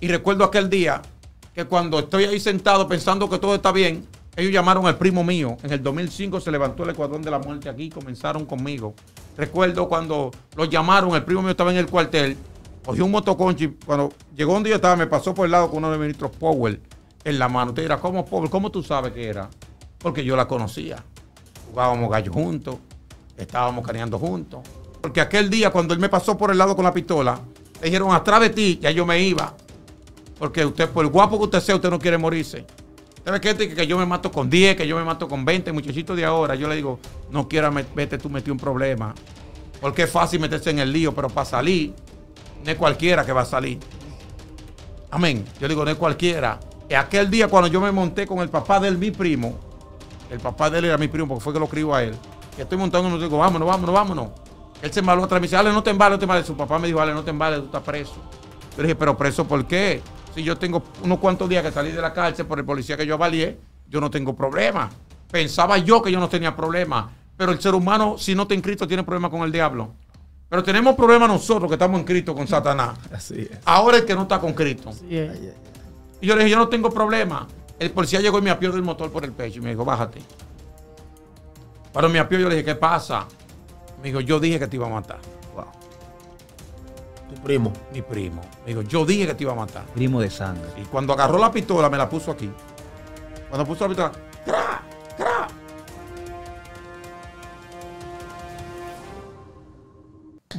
Y recuerdo aquel día que cuando estoy ahí sentado pensando que todo está bien, ellos llamaron al primo mío. En el 2005 se levantó el Ecuador de la Muerte aquí, y comenzaron conmigo. Recuerdo cuando los llamaron, el primo mío estaba en el cuartel, cogió un y Cuando llegó donde yo estaba, me pasó por el lado con uno de los ministros Powell en la mano. Usted dirá, ¿cómo Powell? ¿Cómo tú sabes que era? Porque yo la conocía. Jugábamos gallo juntos, estábamos caneando juntos. Porque aquel día, cuando él me pasó por el lado con la pistola, le dijeron, atrás de ti, ya yo me iba. Porque usted, por el guapo que usted sea, usted no quiere morirse. Usted ve que, que yo me mato con 10, que yo me mato con 20, muchachitos de ahora. Yo le digo, no quiera, vete tú metí un problema. Porque es fácil meterse en el lío, pero para salir, no es cualquiera que va a salir. Amén. Yo digo, no es cualquiera. Y aquel día cuando yo me monté con el papá de mi primo, el papá de él era mi primo porque fue que lo crió a él, que estoy montando y me digo, vámonos, vámonos, vámonos. Él se maló atrás, me dice, Ale, no te embales, no te embales. Su papá me dijo, Ale, no te embales, tú estás preso. Yo le dije, pero preso, ¿por qué? Si yo tengo unos cuantos días que salir de la cárcel por el policía que yo avalié, yo no tengo problema. Pensaba yo que yo no tenía problema. Pero el ser humano, si no está en Cristo, tiene problema con el diablo. Pero tenemos problemas nosotros que estamos en Cristo con Satanás. Así es. Ahora el que no está con Cristo. Y yo le dije, yo no tengo problema. El policía llegó y me apió del motor por el pecho y me dijo, bájate. Pero me apió, yo le dije, ¿qué pasa? Me dijo, yo dije que te iba a matar. Tu primo. Mi primo. Digo, yo dije que te iba a matar. Primo de sangre. Y cuando agarró la pistola, me la puso aquí. Cuando puso la pistola, ¡cra! ¡cra!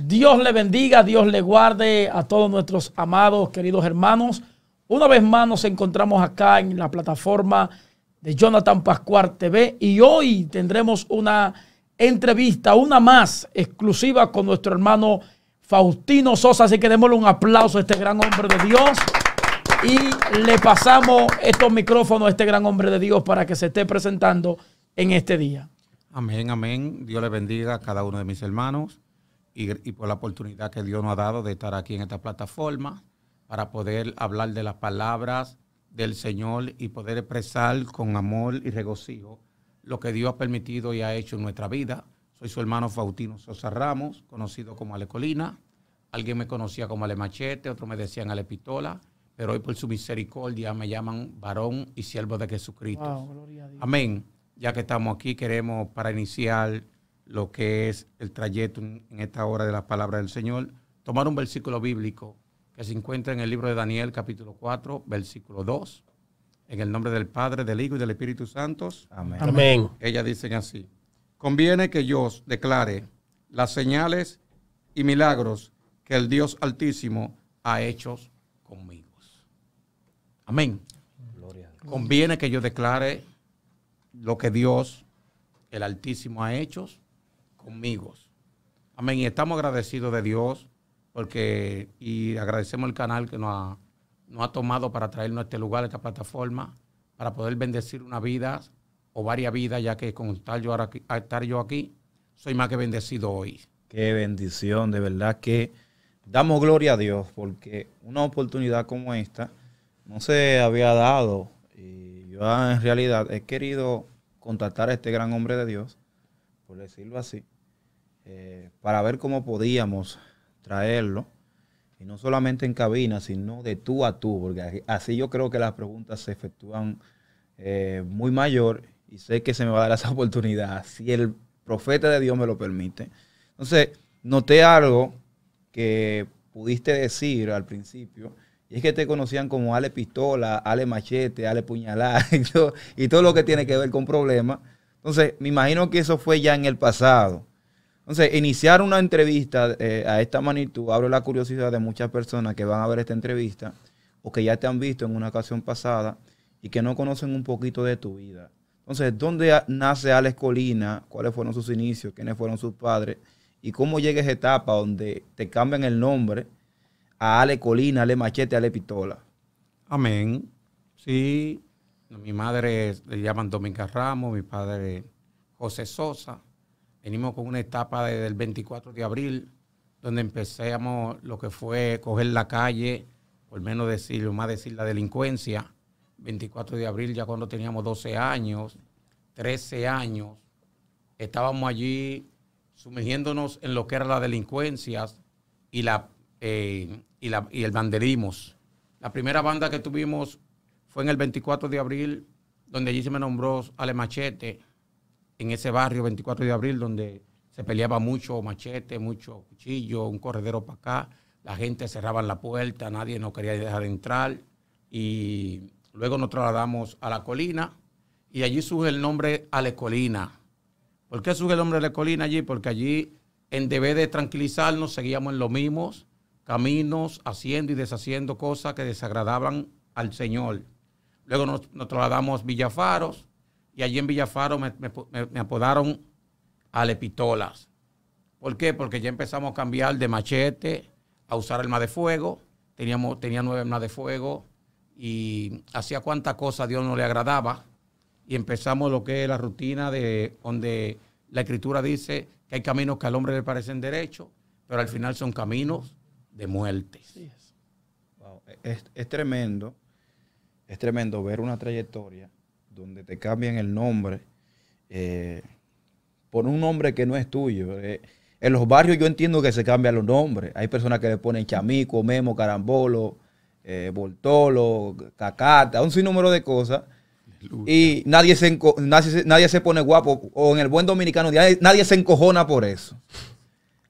Dios le bendiga, Dios le guarde a todos nuestros amados, queridos hermanos. Una vez más nos encontramos acá en la plataforma de Jonathan Pascual TV y hoy tendremos una entrevista, una más exclusiva con nuestro hermano Faustino Sosa. Así que démosle un aplauso a este gran hombre de Dios. Y le pasamos estos micrófonos a este gran hombre de Dios para que se esté presentando en este día. Amén, amén. Dios le bendiga a cada uno de mis hermanos y, por la oportunidad que Dios nos ha dado de estar aquí en esta plataforma para poder hablar de las palabras del Señor y poder expresar con amor y regocijo lo que Dios ha permitido y ha hecho en nuestra vida soy su hermano Faustino Sosa Ramos, conocido como Ale Colina. Alguien me conocía como Ale Machete, otro me decían Ale Pistola, pero hoy por su misericordia me llaman varón y siervo de Jesucristo. Amén. Ya que estamos aquí, queremos para iniciar lo que es el trayecto en esta hora de la palabra del Señor, tomar un versículo bíblico que se encuentra en el libro de Daniel capítulo 4, versículo 2. En el nombre del Padre, del Hijo y del Espíritu Santo. Amén. Amén. Ellas dicen así. Conviene que yo declare las señales y milagros que el Dios Altísimo ha hecho conmigo. Amén. Gloria. Conviene que yo declare lo que Dios, el Altísimo, ha hecho conmigo. Amén. Y estamos agradecidos de Dios porque y agradecemos el canal que nos nos ha tomado para traernos a este lugar, a esta plataforma, para poder bendecir una vida o varias vidas, ya que con estar yo, aquí, estar yo aquí, soy más que bendecido hoy. Qué bendición, de verdad que damos gloria a Dios, porque una oportunidad como esta no se había dado. Y yo ah, en realidad he querido contactar a este gran hombre de Dios, por decirlo así, eh, para ver cómo podíamos traerlo. Y no solamente en cabina, sino de tú a tú, porque así yo creo que las preguntas se efectúan eh, muy mayor y sé que se me va a dar esa oportunidad si el profeta de Dios me lo permite. Entonces, noté algo que pudiste decir al principio, y es que te conocían como Ale Pistola, Ale Machete, Ale Puñalada y todo, lo que tiene que ver con problemas. Entonces, me imagino que eso fue ya en el pasado. Entonces, iniciar una entrevista eh, a esta magnitud abre la curiosidad de muchas personas que van a ver esta entrevista o que ya te han visto en una ocasión pasada y que no conocen un poquito de tu vida. Entonces, ¿dónde nace Alex Colina? ¿Cuáles fueron sus inicios? ¿Quiénes fueron sus padres? ¿Y cómo llega esa etapa donde te cambian el nombre a Ale Colina, Ale Machete, Ale Pistola? Amén. Sí, mi madre le llaman Dominga Ramos, mi padre José Sosa. Venimos con una etapa desde el 24 de abril, donde empezamos lo que fue coger la calle, por menos decirlo, más decir la delincuencia 24 de abril, ya cuando teníamos 12 años, 13 años, estábamos allí sumergiéndonos en lo que era las delincuencias eh, y, la, y, el banderismo. La primera banda que tuvimos fue en el 24 de abril, donde allí se me nombró Ale Machete, en ese barrio 24 de abril, donde se peleaba mucho machete, mucho cuchillo, un corredero para acá, la gente cerraba la puerta, nadie no quería dejar entrar y Luego nos trasladamos a la colina y allí surge el nombre Alecolina. ¿Por qué surge el nombre Alecolina allí? Porque allí, en deber de tranquilizarnos, seguíamos en los mismos caminos, haciendo y deshaciendo cosas que desagradaban al Señor. Luego nos, trasladamos a Villafaros y allí en Villafaros me, apodaron Alepitolas. ¿Por qué? Porque ya empezamos a cambiar de machete a usar arma de fuego. Teníamos, tenía nueve armas de fuego, y hacía cuantas cosas a Dios no le agradaba. Y empezamos lo que es la rutina de donde la escritura dice que hay caminos que al hombre le parecen derechos, pero al final son caminos de muerte. E, e, es. tremendo, es tremendo ver una trayectoria donde te cambian el nombre eh, por un nombre que no es tuyo. Eh, en los barrios yo entiendo que se cambian los nombres. Hay personas que le ponen chamico, memo, carambolo, eh, Bortolo, Cacata, un sinnúmero de cosas. Y nadie se, nadie, se pone guapo, o en el buen dominicano, nadie, se encojona por eso.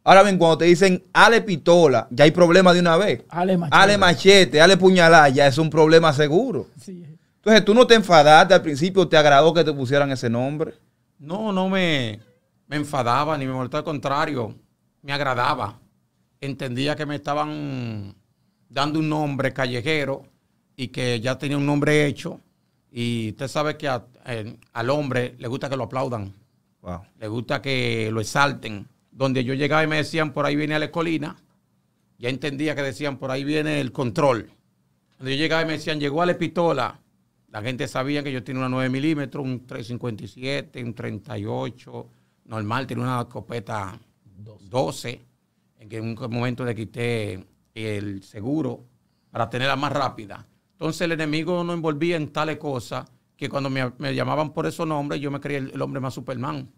Ahora bien, cuando te dicen Ale Pitola, ya hay problema de una vez. Ale Machete, Ale, Puñalada, ya es un problema seguro. Entonces, tú no te enfadaste al principio, te agradó que te pusieran ese nombre. No, no me, me enfadaba ni me molestaba, al contrario, me agradaba. Entendía que me estaban dando un nombre callejero y que ya tenía un nombre hecho. Y usted sabe que al hombre le gusta que lo aplaudan. Le gusta que lo exalten. Donde yo llegaba y me decían, por ahí viene la escolina, ya entendía que decían, por ahí viene el control. Cuando yo llegaba y me decían, llegó a la pistola, la gente sabía que yo tenía una 9 milímetros, un 357, un 38, normal, tenía una escopeta 12. En que en un momento le quité el seguro para tenerla más rápida. Entonces el enemigo no envolvía en tales cosas que cuando me, llamaban por esos nombres yo me creía el, hombre más Superman.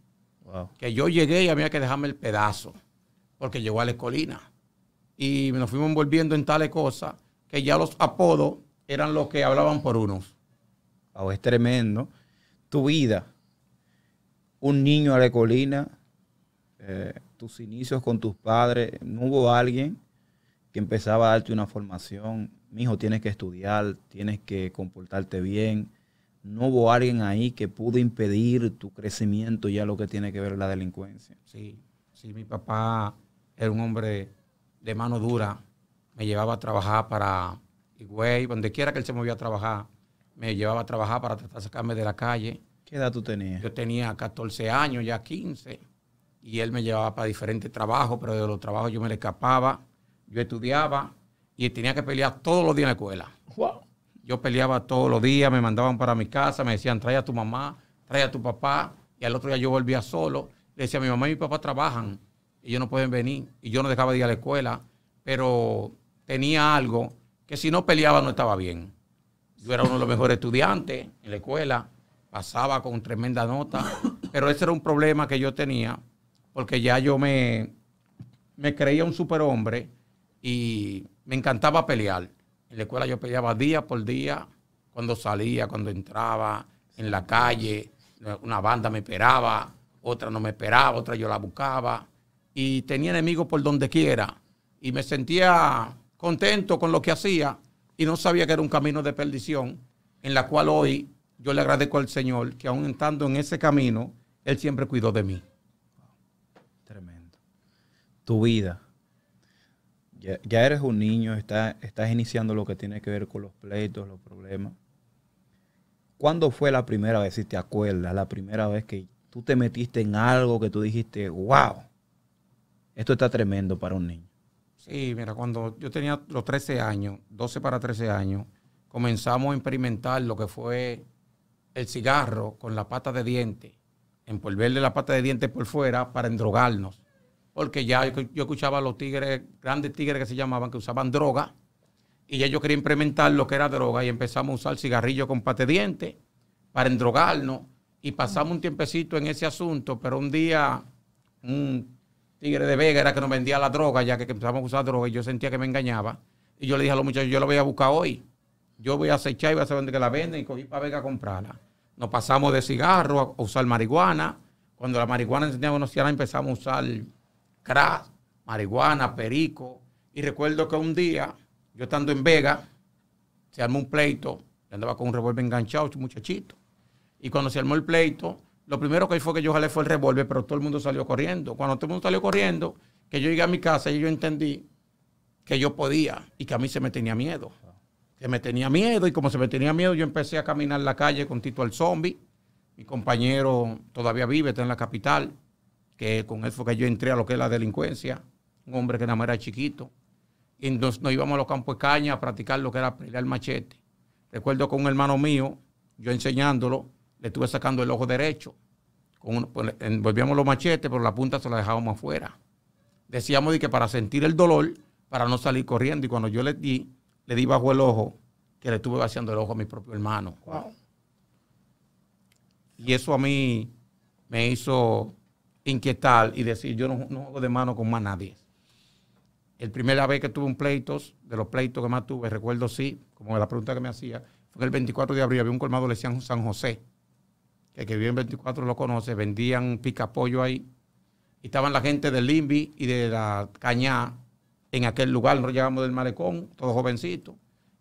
Que yo llegué y había que dejarme el pedazo porque llegó a la colina Y nos fuimos envolviendo en tales cosas que ya los apodos eran los que hablaban por unos. es tremendo. Tu vida, un niño a la colina, eh, tus inicios con tus padres, no hubo alguien que empezaba a darte una formación, Mi hijo, tienes que estudiar, tienes que comportarte bien. No hubo alguien ahí que pudo impedir tu crecimiento ya lo que tiene que ver la delincuencia. Sí, sí, mi papá era un hombre de mano dura, me llevaba a trabajar para güey, donde quiera que él se movía a trabajar, me llevaba a trabajar para tratar de sacarme de la calle. ¿Qué edad tú tenías? Yo tenía 14 años, ya 15, y él me llevaba para diferentes trabajos, pero de los trabajos yo me le escapaba yo estudiaba y tenía que pelear todos los días en la escuela. Yo peleaba todos los días, me mandaban para mi casa, me decían, trae a tu mamá, trae a tu papá. Y al otro día yo volvía solo. Le decía, mi mamá y mi papá trabajan, ellos no pueden venir. Y yo no dejaba de ir a la escuela, pero tenía algo que si no peleaba no estaba bien. Yo era uno de los mejores estudiantes en la escuela, pasaba con tremenda nota, pero ese era un problema que yo tenía, porque ya yo me, me creía un superhombre y me encantaba pelear. En la escuela yo peleaba día por día, cuando salía, cuando entraba, en la calle, una banda me esperaba, otra no me esperaba, otra yo la buscaba, y tenía enemigos por donde quiera, y me sentía contento con lo que hacía, y no sabía que era un camino de perdición, en la cual hoy yo le agradezco al Señor que aún estando en ese camino, Él siempre cuidó de mí. Tremendo. Tu vida, ya, eres un niño, estás iniciando lo que tiene que ver con los pleitos, los problemas. ¿Cuándo fue la primera vez, si te acuerdas, la primera vez que tú te metiste en algo que tú dijiste, wow, esto está tremendo para un niño? Sí, mira, cuando yo tenía los 13 años, 12 para 13 años, comenzamos a experimentar lo que fue el cigarro con la pata de diente, envolverle la pata de diente por fuera para endrogarnos porque ya yo, escuchaba a los tigres, grandes tigres que se llamaban, que usaban droga, y ya yo quería implementar lo que era droga, y empezamos a usar cigarrillo con pate diente para endrogarnos, y pasamos un tiempecito en ese asunto, pero un día un tigre de Vega era que nos vendía la droga, ya que empezamos a usar droga, y yo sentía que me engañaba, y yo le dije a los muchachos, yo la voy a buscar hoy, yo voy a acechar y voy a saber dónde que la venden, y cogí para Vega a comprarla. Nos pasamos de cigarro a usar marihuana, cuando la marihuana encendía empezamos a usar crack, marihuana, perico. Y recuerdo que un día, yo estando en Vega, se armó un pleito. Yo andaba con un revólver enganchado, este muchachito. Y cuando se armó el pleito, lo primero que fue que yo jalé fue el revólver, pero todo el mundo salió corriendo. Cuando todo el mundo salió corriendo, que yo llegué a mi casa y yo entendí que yo podía y que a mí se me tenía miedo. Que me tenía miedo y como se me tenía miedo, yo empecé a caminar la calle con Tito al Zombie. Mi compañero todavía vive, está en la capital que con eso fue que yo entré a lo que es la delincuencia, un hombre que nada más era chiquito. Y entonces nos íbamos a los campos de caña a practicar lo que era pelear machete. Recuerdo con un hermano mío, yo enseñándolo, le estuve sacando el ojo derecho. Con pues, los machetes, pero la punta se la dejábamos afuera. Decíamos de que para sentir el dolor, para no salir corriendo. Y cuando yo le di, le di bajo el ojo, que le estuve vaciando el ojo a mi propio hermano. Y eso a mí me hizo inquietar y decir, yo no, no juego de mano con más nadie. El primera vez que tuve un pleito de los pleitos que más tuve, recuerdo sí, como la pregunta que me hacía, fue el 24 de abril, había un colmado, le decían San José, que que vive en 24 lo conoce, vendían pica picapollo ahí, y estaban la gente del Limbi y de la Cañá en aquel lugar, nos llegamos del malecón, todos jovencitos,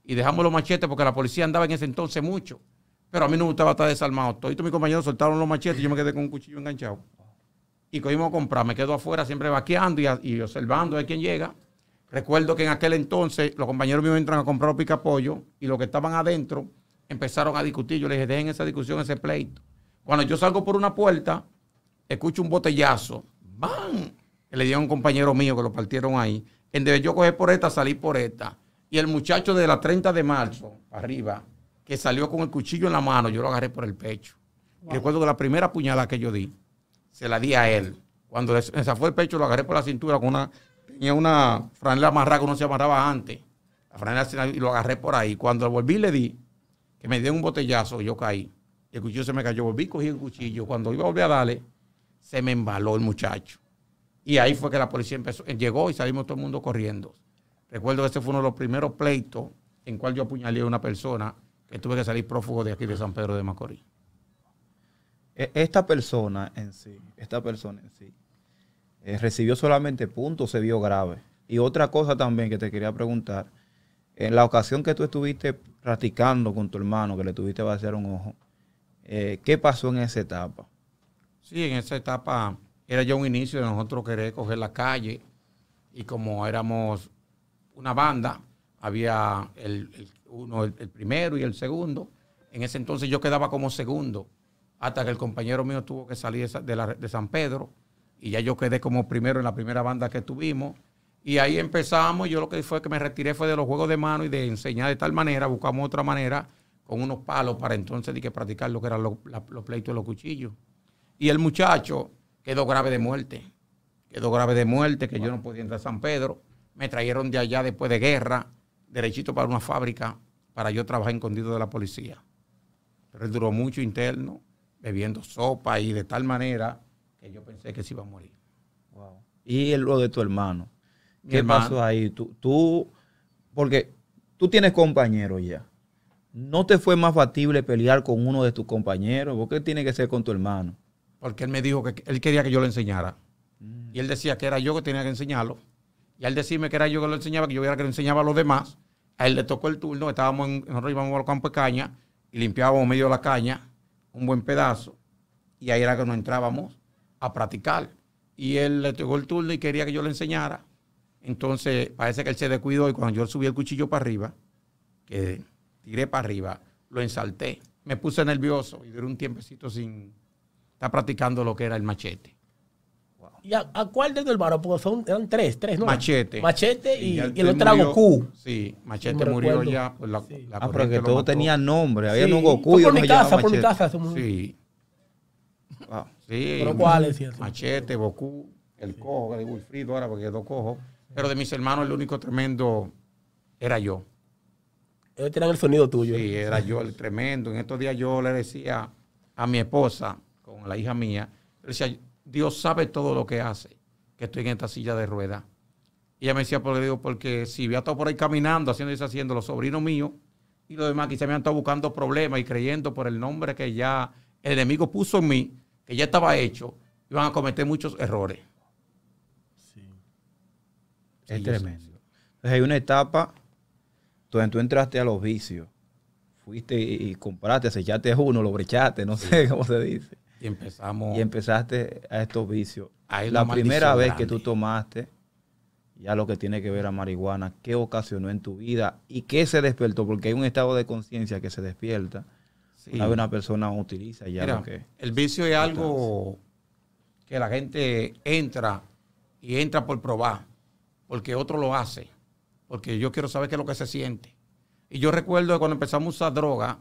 y dejamos los machetes porque la policía andaba en ese entonces mucho, pero a mí no me gustaba estar desarmado. Todos mis compañeros soltaron los machetes y yo me quedé con un cuchillo enganchado y cogimos a comprar. Me quedo afuera siempre vaqueando y, observando a quién llega. Recuerdo que en aquel entonces los compañeros míos entran a comprar los pica-pollo y los que estaban adentro empezaron a discutir. Yo les dije, dejen esa discusión, ese pleito. Cuando yo salgo por una puerta, escucho un botellazo. ¡Bam! le dieron a un compañero mío que lo partieron ahí. En vez de yo coger por esta, salí por esta. Y el muchacho de la 30 de marzo, arriba, que salió con el cuchillo en la mano, yo lo agarré por el pecho. Recuerdo que la primera puñalada que yo di se la di a él. Cuando le zafó el pecho, lo agarré por la cintura con una. Tenía una franela amarrada que no se amarraba antes. La franela y lo agarré por ahí. Cuando volví le di, que me dio un botellazo, y yo caí. El cuchillo se me cayó. Volví, cogí el cuchillo. Cuando iba a volver a darle, se me embaló el muchacho. Y ahí fue que la policía empezó, eh, llegó y salimos todo el mundo corriendo. Recuerdo que ese fue uno de los primeros pleitos en cual yo apuñalé a una persona que tuve que salir prófugo de aquí de San Pedro de Macorís. E, esta persona en sí, esta persona en sí, eh, recibió solamente puntos, se vio grave. Y otra cosa también que te quería preguntar, en la ocasión que tú estuviste practicando con tu hermano, que le tuviste vaciar un ojo, eh, ¿qué pasó en esa etapa? Sí, en esa etapa era ya un inicio de nosotros querer coger la calle y como éramos una banda, había el, uno, el primero y el segundo. En ese entonces yo quedaba como segundo hasta que el compañero mío tuvo que salir de, San Pedro y ya yo quedé como primero en la primera banda que tuvimos. Y ahí empezamos, yo lo que fue que me retiré fue de los juegos de mano y de enseñar de tal manera, buscamos otra manera con unos palos para entonces de que practicar lo que eran los, pleitos de los cuchillos. Y el muchacho quedó grave de muerte, quedó grave de muerte, que yo no podía entrar a San Pedro. Me trajeron de allá después de guerra, derechito para una fábrica, para yo trabajar escondido de la policía. Pero él duró mucho interno, bebiendo sopa y de tal manera que yo pensé que se iba a morir. Y lo de tu hermano. ¿Qué pasó ahí? Tú, tú, porque tú tienes compañeros ya. ¿No te fue más factible pelear con uno de tus compañeros? ¿Por qué tiene que ser con tu hermano? Porque él me dijo que él quería que yo lo enseñara. Mm. Y él decía que era yo que tenía que enseñarlo. Y al decirme que era yo que lo enseñaba, que yo era que le enseñaba a los demás, a él le tocó el turno. Estábamos en, nosotros íbamos al campo de caña y limpiábamos medio la caña un buen pedazo, y ahí era que nos entrábamos a practicar. Y él le tocó el turno y quería que yo le enseñara. Entonces, parece que él se descuidó y cuando yo subí el cuchillo para arriba, que tiré para arriba, lo ensalté. Me puse nervioso y duré un tiempecito sin estar practicando lo que era el machete. ¿Y a, cuál de los hermanos Porque son, eran tres, tres, ¿no? Machete. Machete y, el otro era Goku. Sí, Machete murió ya. Pues, la, ah, pero que todo tenía nombre. Había un Goku y por mi casa, por mi casa. Sí. Ah, sí. ¿Pero cuáles? machete, Goku, el cojo, de Wilfrido ahora porque dos cojo. Pero de mis hermanos el único tremendo era yo. Ellos tenían el sonido tuyo. Sí, era yo el tremendo. En estos días yo le decía a mi esposa, con la hija mía, le decía, Dios sabe todo lo que hace, que estoy en esta silla de rueda Y ella me decía, porque, digo, porque si había estado por ahí caminando, haciendo y deshaciendo, los sobrinos míos y los demás se me han estado buscando problemas y creyendo por el nombre que ya el enemigo puso en mí, que ya estaba hecho, iban a cometer muchos errores. Sí. es tremendo. Entonces hay una etapa donde tú entraste a los vicios, fuiste y, compraste, acechaste uno, lo brechaste, no sé cómo se dice. Y empezamos. Y empezaste a estos vicios. la primera vez que tú tomaste, ya lo que tiene que ver a marihuana, ¿qué ocasionó en tu vida y qué se despertó? Porque hay un estado de conciencia que se despierta. Sí. Una una persona utiliza ya lo que. El vicio es algo que la gente entra y entra por probar, porque otro lo hace, porque yo quiero saber qué es lo que se siente. Y yo recuerdo cuando empezamos a usar droga,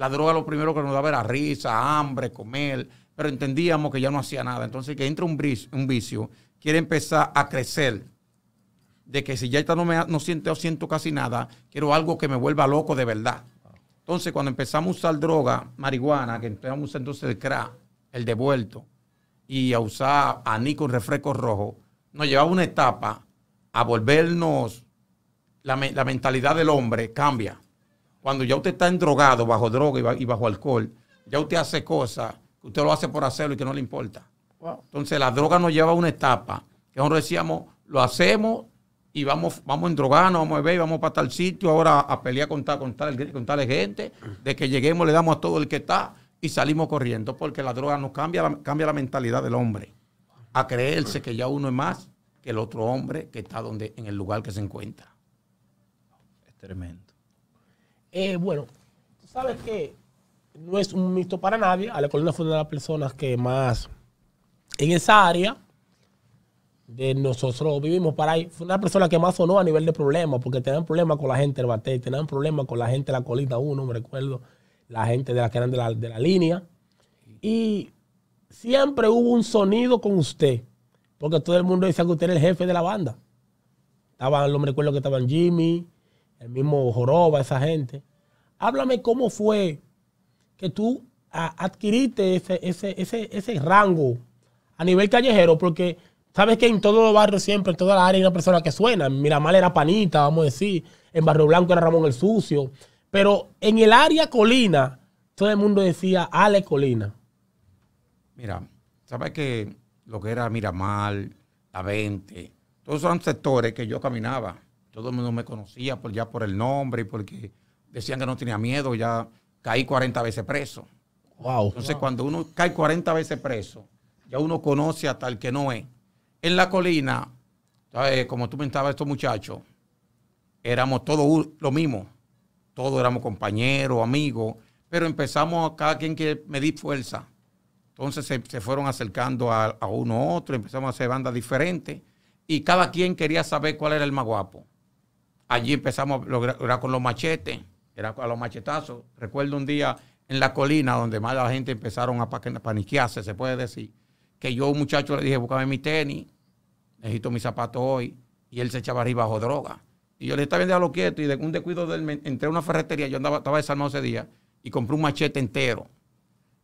la droga lo primero que nos daba era risa, hambre, comer, pero entendíamos que ya no hacía nada. Entonces, que entra un, bris, un vicio, quiere empezar a crecer. De que si ya no, me, no siento, siento casi nada, quiero algo que me vuelva loco de verdad. Entonces, cuando empezamos a usar droga, marihuana, que empezamos a usar entonces el crack, el devuelto, y a usar aní con refresco rojo, nos llevaba una etapa a volvernos, la mentalidad del hombre cambia. Cuando ya usted está en drogado bajo droga y bajo alcohol, ya usted hace cosas que usted lo hace por hacerlo y que no le importa. Entonces la droga nos lleva a una etapa que nosotros decíamos, lo hacemos y vamos, vamos en nos vamos a beber, vamos para tal sitio, ahora a pelear con tal, con, tal gente, de que lleguemos le damos a todo el que está y salimos corriendo porque la droga nos cambia cambia la mentalidad del hombre a creerse que ya uno es más que el otro hombre que está donde en el lugar que se encuentra. Es tremendo. Eh, bueno, tú sabes que no es un mito para nadie. A la colina fue una de las personas que más en esa área de nosotros vivimos para ahí. Fue una persona que más sonó a nivel de problemas, porque tenían problemas con la gente del bate, tenían problemas con la gente de la colita 1, me recuerdo, la gente de la que eran de la, de la línea. Y siempre hubo un sonido con usted, porque todo el mundo decía que usted era el jefe de la banda. Estaban, no me recuerdo que estaban Jimmy, el mismo Joroba, esa gente. Háblame cómo fue que tú adquiriste ese, rango a nivel callejero, porque sabes que en todos los barrios siempre, en toda la área hay una persona que suena. Miramal era Panita, vamos a decir, en Barrio Blanco era Ramón el Sucio, pero en el área Colina, todo el mundo decía Ale Colina. Mira, sabes que lo que era Miramal, la 20, todos son sectores que yo caminaba todo el mundo me conocía por, ya por el nombre y porque decían que no tenía miedo, ya caí 40 veces preso. Entonces, cuando uno cae 40 veces preso, ya uno conoce a tal que no es. En la colina, como tú mentabas estos muchachos, éramos todos lo mismo. Todos éramos compañeros, amigos, pero empezamos a cada quien que medir fuerza. Entonces se, fueron acercando a, a, uno otro, empezamos a hacer bandas diferentes y cada quien quería saber cuál era el más guapo. Allí empezamos, era con los machetes, era con los machetazos. Recuerdo un día en la colina donde más la gente empezaron a paniquearse, se puede decir, que yo un muchacho le dije, búscame mi tenis, necesito mis zapatos hoy, y él se echaba arriba bajo droga. Y yo le estaba a lo quieto, y de un descuido del, entré a una ferretería, yo andaba, estaba desarmado ese día, y compré un machete entero.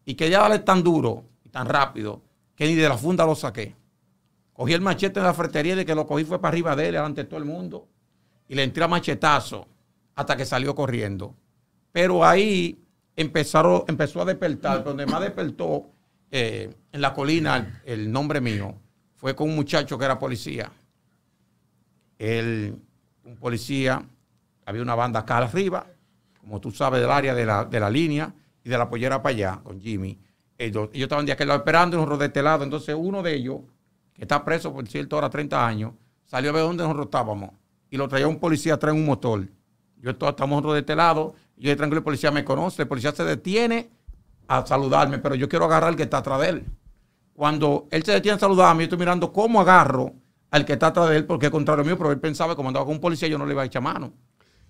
Y que ya vale tan duro y tan rápido que ni de la funda lo saqué. Cogí el machete en la ferretería y de que lo cogí fue para arriba de él, delante de todo el mundo y le entré a machetazo hasta que salió corriendo. Pero ahí empezaron, empezó a despertar, donde más despertó eh, en la colina el nombre mío fue con un muchacho que era policía. un policía, había una banda acá arriba, como tú sabes, del área de la, línea y de la pollera para allá con Jimmy. Ellos, ellos estaban de aquel lado esperando, en de este lado. Entonces uno de ellos, que está preso por cierto ahora 30 años, salió a ver dónde nosotros estábamos y lo traía un policía, trae un motor. Yo estaba, estamos otro de este lado, yo tranquilo, el policía me conoce, el policía se detiene a saludarme, pero yo quiero agarrar al que está atrás de él. Cuando él se detiene a saludarme, yo estoy mirando cómo agarro al que está atrás de él, porque es contrario mío, pero él pensaba que como andaba con un policía yo no le iba a echar mano.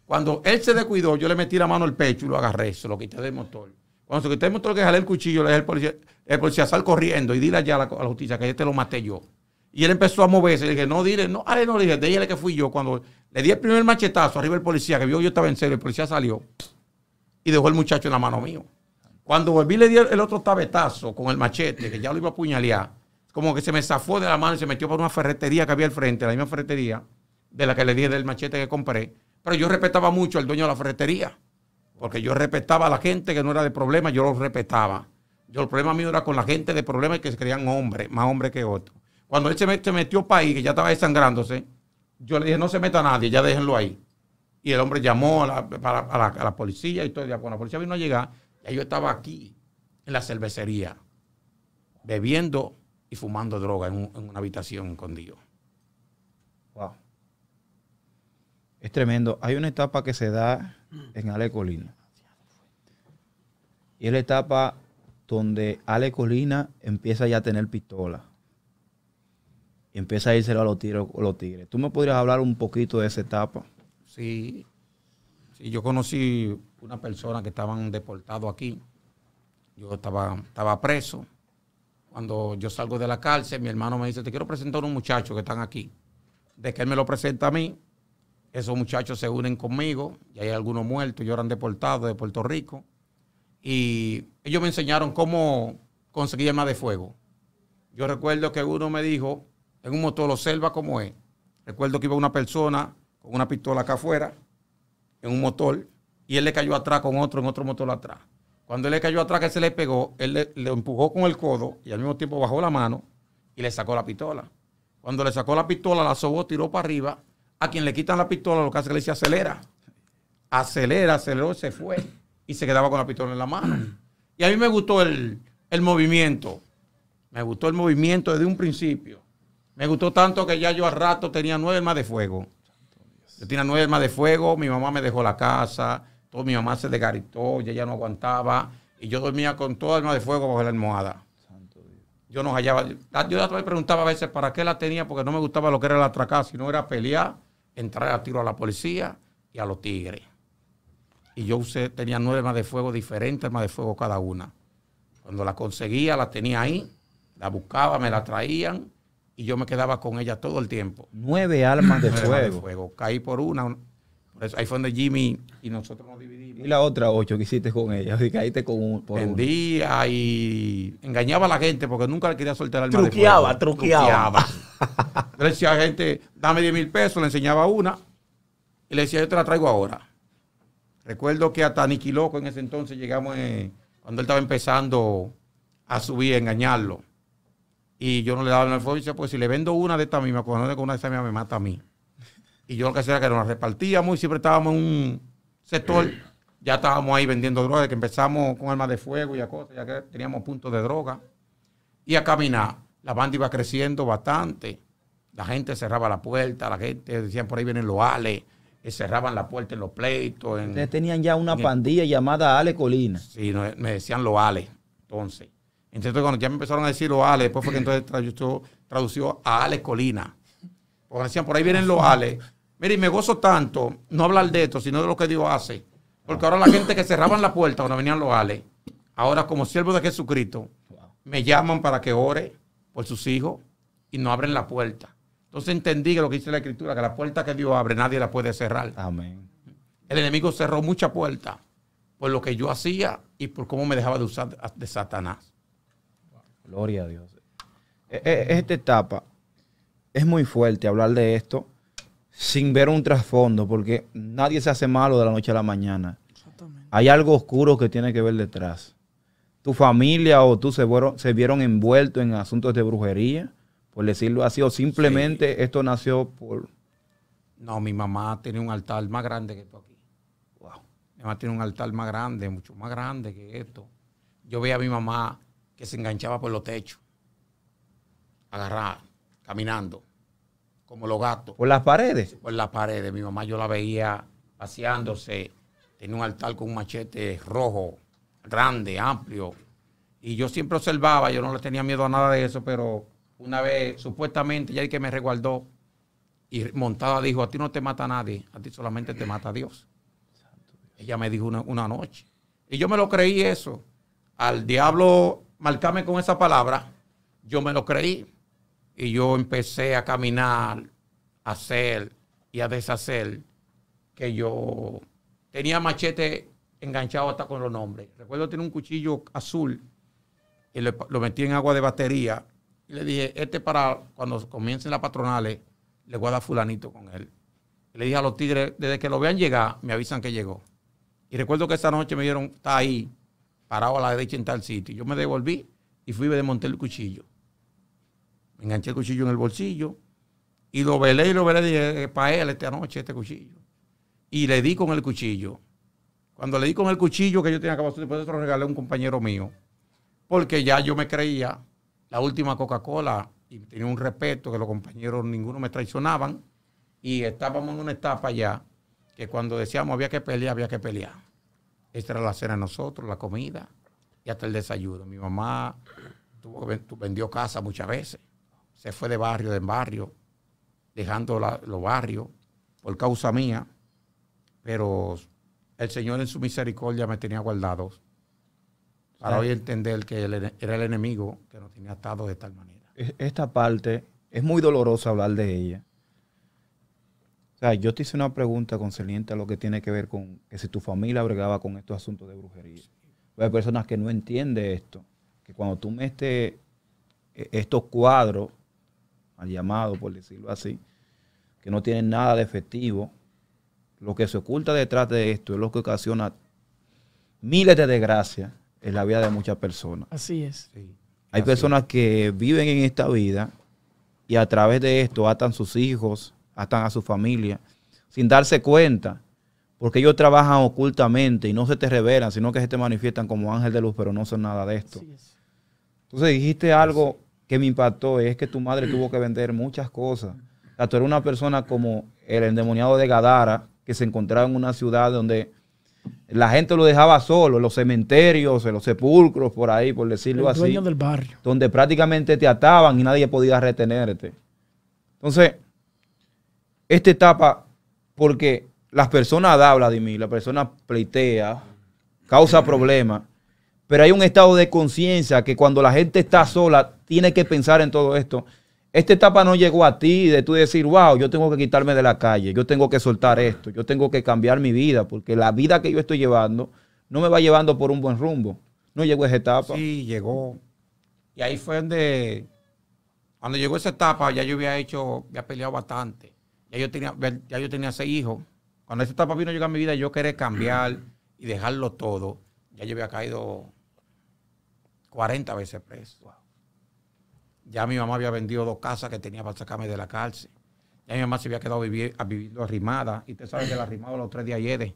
Cuando él se descuidó, yo le metí la mano al pecho y lo agarré, se lo quité del motor. Cuando se quité el motor que jalé el cuchillo, le dije al policía, el policía sal corriendo y dile allá a la, justicia que te lo maté yo. Y él empezó a moverse. Le dije, no, dile, no, le ah, no, le dije, déjale que fui yo. Cuando le di el primer machetazo arriba el policía, que vio que yo estaba en serio, el policía salió y dejó el muchacho en la mano mío. Cuando volví, le di el otro tabetazo con el machete, que ya lo iba a puñalear. Como que se me zafó de la mano y se metió por una ferretería que había al frente, la misma ferretería de la que le di el machete que compré. Pero yo respetaba mucho al dueño de la ferretería, porque yo respetaba a la gente que no era de problema, yo lo respetaba. Yo el problema mío era con la gente de problema y que se creían hombres, más hombres que otros. Cuando él se, metió para ahí, que ya estaba desangrándose, yo le dije, no se meta a nadie, ya déjenlo ahí. Y el hombre llamó a la, policía y todo. Cuando la policía vino a llegar, ya yo estaba aquí, en la cervecería, bebiendo y fumando droga en, una habitación Dios. Wow. Es tremendo. Hay una etapa que se da en Ale Colina. Y es la etapa donde Ale Colina empieza ya a tener pistola empieza a irse a los tigres. los tigres. ¿Tú me podrías hablar un poquito de esa etapa? Sí. sí yo conocí una persona que estaban deportados aquí. Yo estaba, estaba preso. Cuando yo salgo de la cárcel, mi hermano me dice, te quiero presentar a un muchacho que están aquí. De que él me lo presenta a mí, esos muchachos se unen conmigo, y hay algunos muertos, yo eran deportado de Puerto Rico. Y ellos me enseñaron cómo conseguir armas de fuego. Yo recuerdo que uno me dijo, en un motor, selva como es. Recuerdo que iba una persona con una pistola acá afuera, en un motor, y él le cayó atrás con otro, en otro motor atrás. Cuando él le cayó atrás, que se le pegó, él le, empujó con el codo y al mismo tiempo bajó la mano y le sacó la pistola. Cuando le sacó la pistola, la sobó, tiró para arriba. A quien le quitan la pistola, lo que hace es que le dice acelera. Acelera, aceleró, se fue. Y se quedaba con la pistola en la mano. Y a mí me gustó el movimiento. Me gustó el movimiento desde un principio. Me gustó tanto que ya yo a rato tenía nueve armas de fuego. Yo tenía nueve armas de fuego, mi mamá me dejó la casa, todo mi mamá se desgaritó, ella ya no aguantaba. Y yo dormía con las armas de fuego bajo la almohada. Yo no hallaba. Yo me preguntaba a veces para qué la tenía, porque no me gustaba lo que era la atracar, sino era pelear, entrar a tiro a la policía y a los tigres. Y yo usé, tenía nueve armas de fuego diferentes, armas de fuego cada una. Cuando la conseguía, la tenía ahí, la buscaba, me la traían y yo me quedaba con ella todo el tiempo. Nueve almas de, fuego. Caí por una. Por eso, ahí fue donde Jimmy y nosotros nos dividimos. ¿Y la otra ocho que hiciste con ella? Y caíste con un, por Vendía y engañaba a la gente porque nunca le quería soltar al truqueaba, de Truqueaba, truqueaba. le decía a la gente, dame 10 mil pesos, le enseñaba una y le decía, yo te la traigo ahora. Recuerdo que hasta Niki Loco en ese entonces llegamos, eh, cuando él estaba empezando a subir, a engañarlo y yo no le daba el alfombra y pues si le vendo una de estas mismas, cuando no con una de estas mismas me mata a mí. Y yo lo que hacía era que nos repartíamos y siempre estábamos en un sector. Ya estábamos ahí vendiendo drogas, que empezamos con armas de fuego y a cosas, ya que teníamos puntos de droga. Y a caminar. La banda iba creciendo bastante. La gente cerraba la puerta, la gente decía, por ahí vienen los ales, eh, cerraban la puerta en los pleitos. Ustedes tenían ya una pandilla llamada Ale Colina. Sí, me decían los ales. Entonces, entonces, cuando ya me empezaron a decir los Ale, después fue que entonces tradució, tradució a Ale Colina. Porque decían, por ahí vienen los Ale. Mire, y me gozo tanto no hablar de esto, sino de lo que Dios hace. Porque ahora la gente que cerraban la puerta cuando venían los Ale, ahora como siervo de Jesucristo, me llaman para que ore por sus hijos y no abren la puerta. Entonces entendí que lo que dice la Escritura, que la puerta que Dios abre nadie la puede cerrar. Amén. El enemigo cerró muchas puertas por lo que yo hacía y por cómo me dejaba de usar de Satanás. Gloria a Dios. E, e, esta etapa es muy fuerte hablar de esto sin ver un trasfondo, porque nadie se hace malo de la noche a la mañana. Hay algo oscuro que tiene que ver detrás. Tu familia o tú se vieron, se vieron envueltos en asuntos de brujería, por decirlo así, o simplemente esto nació por... No, mi mamá tiene un altar más grande que esto aquí. Wow. Mi mamá tiene un altar más grande, mucho más grande que esto. Yo veo a mi mamá que se enganchaba por los techos, agarrada, caminando, como los gatos. ¿Por las paredes? Por las paredes. Mi mamá yo la veía paseándose, tenía un altar con un machete rojo, grande, amplio. Y yo siempre observaba, yo no le tenía miedo a nada de eso, pero una vez, supuestamente, ya que me resguardó, y montada dijo, a ti no te mata nadie, a ti solamente te mata Dios. Ella me dijo una, una, noche. Y yo me lo creí eso. Al diablo marcarme con esa palabra, yo me lo creí y yo empecé a caminar, a hacer y a deshacer que yo tenía machete enganchado hasta con los nombres. Recuerdo tener un cuchillo azul y lo, metí en agua de batería y le dije, este para cuando comiencen las patronales, le voy fulanito con él. le dije a los tigres, desde que lo vean llegar, me avisan que llegó. Y recuerdo que esa noche me dieron, está ahí, parado a la derecha en tal sitio. Yo me devolví y fui y desmonté el cuchillo. Me enganché el cuchillo en el bolsillo y lo velé y lo velé eh, para él esta noche este cuchillo. Y le di con el cuchillo. Cuando le di con el cuchillo que yo tenía acabado, después de lo regalé a un compañero mío. Porque ya yo me creía la última Coca-Cola y tenía un respeto que los compañeros ninguno me traicionaban. Y estábamos en una etapa ya que cuando decíamos había que pelear, había que pelear. Esta era la cena de nosotros, la comida y hasta el desayuno. Mi mamá tuvo, vendió casa muchas veces. Se fue de barrio en barrio, dejando los barrios por causa mía. Pero el Señor en su misericordia me tenía guardado para hoy entender que era el enemigo que nos tenía atados de tal manera. E, esta parte es muy dolorosa hablar de ella o sea, yo te hice una pregunta concerniente a lo que tiene que ver con que si tu familia bregaba con estos asuntos de brujería. Hay personas que no entienden esto, que cuando tú metes eh, estos cuadros, al llamado, por decirlo así, que no tienen nada de efectivo, lo que se oculta detrás de esto es lo que ocasiona miles de desgracias en la vida de muchas personas. Así es. Hay personas que viven en esta vida y a través de esto atan sus hijos, hasta a su familia, sin darse cuenta, porque ellos trabajan ocultamente y no se te revelan, sino que se te manifiestan como ángel de luz, pero no son nada de esto. Entonces dijiste algo que me impactó, es que tu madre tuvo que vender muchas cosas. O sea, tú una persona como el endemoniado de Gadara, que se encontraba en una ciudad donde la gente lo dejaba solo, en los cementerios, en los sepulcros, por ahí, por decirlo así. del barrio. Donde prácticamente te ataban y nadie podía retenerte. Entonces, esta etapa porque las personas de mí, la persona pleitea, causa problemas, pero hay un estado de conciencia que cuando la gente está sola tiene que pensar en todo esto. Esta etapa no llegó a ti de tú decir, wow, yo tengo que quitarme de la calle, yo tengo que soltar esto, yo tengo que cambiar mi vida, porque la vida que yo estoy llevando no me va llevando por un buen rumbo. No llegó esa etapa. Sí, llegó. Y ahí fue donde, cuando llegó esa etapa, ya yo había hecho, había peleado bastante. Ya yo tenía, ya yo tenía seis hijos. Cuando ese etapa vino a llegar a mi vida, yo quería cambiar y dejarlo todo. Ya yo había caído 40 veces preso. Ya mi mamá había vendido dos casas que tenía para sacarme de la cárcel. Ya mi mamá se había quedado vivir, arrimada. Y usted sabe que la arrimaba los tres días ayer.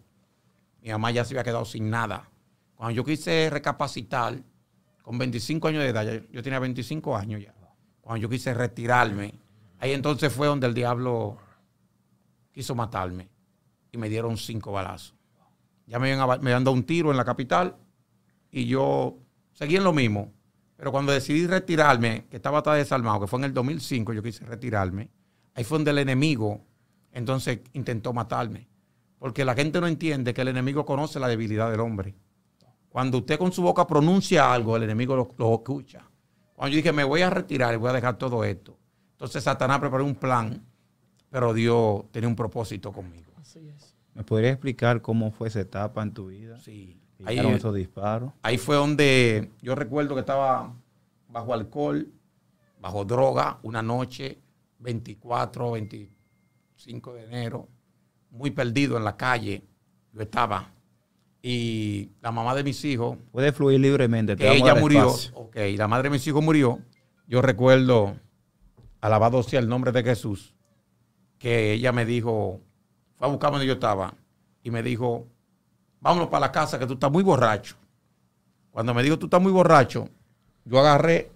Mi mamá ya se había quedado sin nada. Cuando yo quise recapacitar, con 25 años de edad, yo tenía 25 años ya. Cuando yo quise retirarme, ahí entonces fue donde el diablo quiso matarme y me dieron cinco balazos. Ya me habían, me dado un tiro en la capital y yo seguí en lo mismo. Pero cuando decidí retirarme, que estaba todo desarmado, que fue en el 2005, yo quise retirarme, ahí fue donde el enemigo entonces intentó matarme. Porque la gente no entiende que el enemigo conoce la debilidad del hombre. Cuando usted con su boca pronuncia algo, el enemigo lo, lo escucha. Cuando yo dije, me voy a retirar y voy a dejar todo esto. Entonces Satanás preparó un plan pero Dios tenía un propósito conmigo. Así es. ¿Me podrías explicar cómo fue esa etapa en tu vida? Sí. Ahí, ahí fue donde yo recuerdo que estaba bajo alcohol, bajo droga, una noche, 24, 25 de enero, muy perdido en la calle, yo estaba. Y la mamá de mis hijos... Puede fluir libremente. que ella murió. Ok, la madre de mis hijos murió. Yo recuerdo, alabado sea el nombre de Jesús, que ella me dijo, fue a buscarme donde yo estaba, y me dijo, vámonos para la casa que tú estás muy borracho. Cuando me dijo, tú estás muy borracho, yo agarré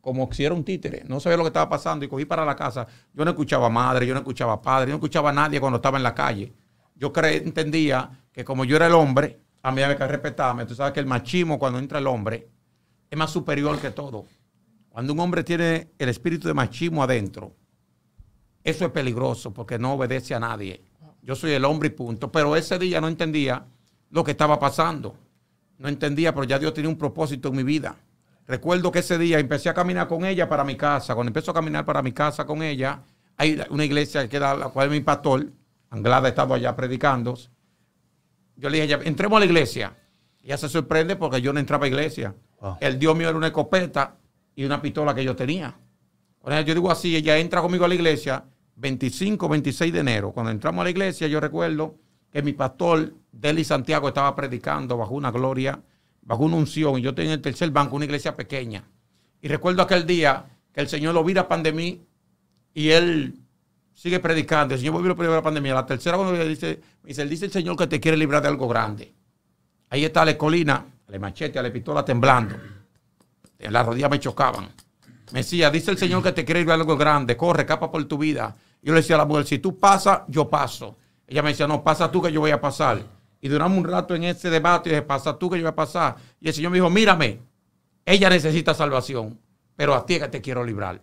como si era un títere, no sabía lo que estaba pasando y cogí para la casa. Yo no escuchaba madre, yo no escuchaba padre, yo no escuchaba nadie cuando estaba en la calle. Yo entendía que como yo era el hombre, a mí había que respetarme. Tú sabes que el machismo cuando entra el hombre es más superior que todo. Cuando un hombre tiene el espíritu de machismo adentro, eso es peligroso porque no obedece a nadie. Yo soy el hombre y punto. Pero ese día no entendía lo que estaba pasando. No entendía, pero ya Dios tenía un propósito en mi vida. Recuerdo que ese día empecé a caminar con ella para mi casa. Cuando empecé a caminar para mi casa con ella, hay una iglesia que era la cual es mi pastor. Anglada estaba allá predicando. Yo le dije, entremos a la iglesia. Ella se sorprende porque yo no entraba a iglesia. El Dios mío era una escopeta y una pistola que yo tenía yo digo así, ella entra conmigo a la iglesia 25, 26 de enero. Cuando entramos a la iglesia, yo recuerdo que mi pastor, Deli Santiago, estaba predicando bajo una gloria, bajo una unción. Y yo tenía en el tercer banco una iglesia pequeña. Y recuerdo aquel día que el Señor lo vira pandemia y él sigue predicando. El Señor volvió a la pandemia. La tercera, cuando dice, me dice, el Señor que te quiere librar de algo grande. Ahí está la colina, la machete, la pistola temblando. Las rodillas me chocaban. Mesías, dice el Señor que te quiere ir a algo grande, corre, capa por tu vida. Yo le decía a la mujer, si tú pasas, yo paso. Ella me decía, no, pasa tú que yo voy a pasar. Y duramos un rato en ese debate y dije, pasa tú que yo voy a pasar. Y el Señor me dijo, mírame, ella necesita salvación, pero a ti es que te quiero librar.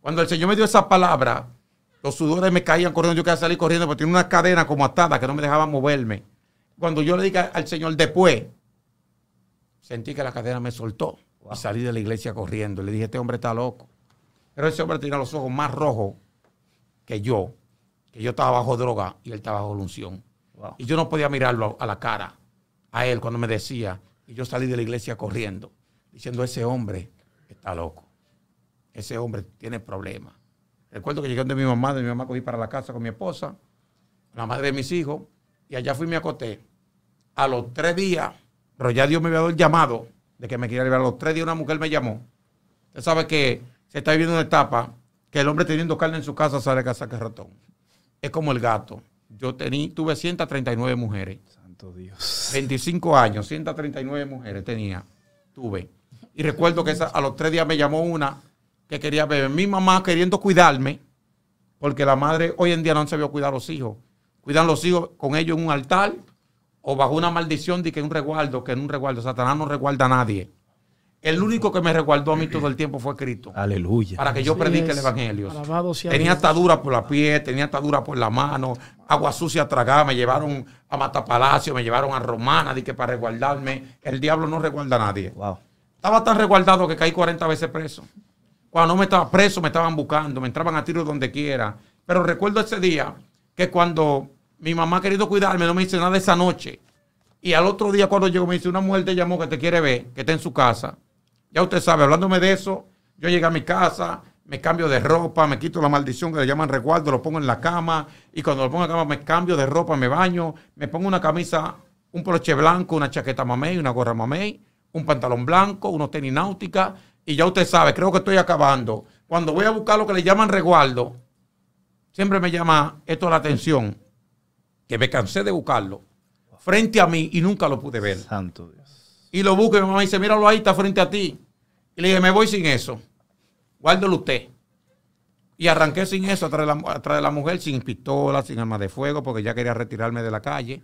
Cuando el Señor me dio esa palabra, los sudores me caían corriendo, yo quería salir corriendo porque tenía una cadena como atada que no me dejaba moverme. Cuando yo le dije al Señor después, sentí que la cadena me soltó. Y salí de la iglesia corriendo. Le dije, este hombre está loco. Pero ese hombre tenía los ojos más rojos que yo, que yo estaba bajo droga y él estaba bajo unción. Y yo no podía mirarlo a, la cara, a él, cuando me decía. Y yo salí de la iglesia corriendo, diciendo, ese hombre está loco. Ese hombre tiene problemas. Recuerdo que llegué donde mi mamá, de mi mamá cogí para la casa con mi esposa, la madre de mis hijos, y allá fui y me acoté. A los tres días, pero ya Dios me había dado el llamado de que me quería liberar. Los tres días una mujer me llamó. Usted sabe que se está viviendo una etapa que el hombre teniendo carne en su casa sale a casa que ratón. Es como el gato. Yo tenía tuve 139 mujeres. Santo Dios. 25 años, 139 mujeres tenía. Tuve. Y recuerdo que a los tres días me llamó una que quería beber. Mi mamá queriendo cuidarme, porque la madre hoy en día no se vio cuidar a los hijos. Cuidan los hijos con ellos en un altar o bajo una maldición de que un reguardo, que en un reguardo, Satanás no resguarda a nadie. El único que me resguardó a mí todo el tiempo fue Cristo. Aleluya. Para que yo predique el Evangelio. Tenía atadura por la piel, tenía atadura por la mano, agua sucia tragada, me llevaron a Matapalacio, me llevaron a Romana, di que para resguardarme. El diablo no resguarda a nadie. Wow. Estaba tan resguardado que caí 40 veces preso. Cuando no me estaba preso, me estaban buscando, me entraban a tiro donde quiera. Pero recuerdo ese día que cuando mi mamá ha querido cuidarme, no me dice nada esa noche. Y al otro día cuando llego me dice, una mujer te llamó que te quiere ver, que está en su casa. Ya usted sabe, hablándome de eso, yo llegué a mi casa, me cambio de ropa, me quito la maldición que le llaman resguardo, lo pongo en la cama y cuando lo pongo en la cama me cambio de ropa, me baño, me pongo una camisa, un broche blanco, una chaqueta mamey, una gorra mamey, un pantalón blanco, unos tenis náutica y ya usted sabe, creo que estoy acabando. Cuando voy a buscar lo que le llaman resguardo, siempre me llama esto la atención que me cansé de buscarlo, frente a mí y nunca lo pude ver. Santo Dios. Y lo busqué, y mi mamá dice, míralo ahí, está frente a ti. Y le dije, me voy sin eso, guárdelo usted. Y arranqué sin eso atrás de, la, mujer, sin pistola, sin arma de fuego, porque ya quería retirarme de la calle.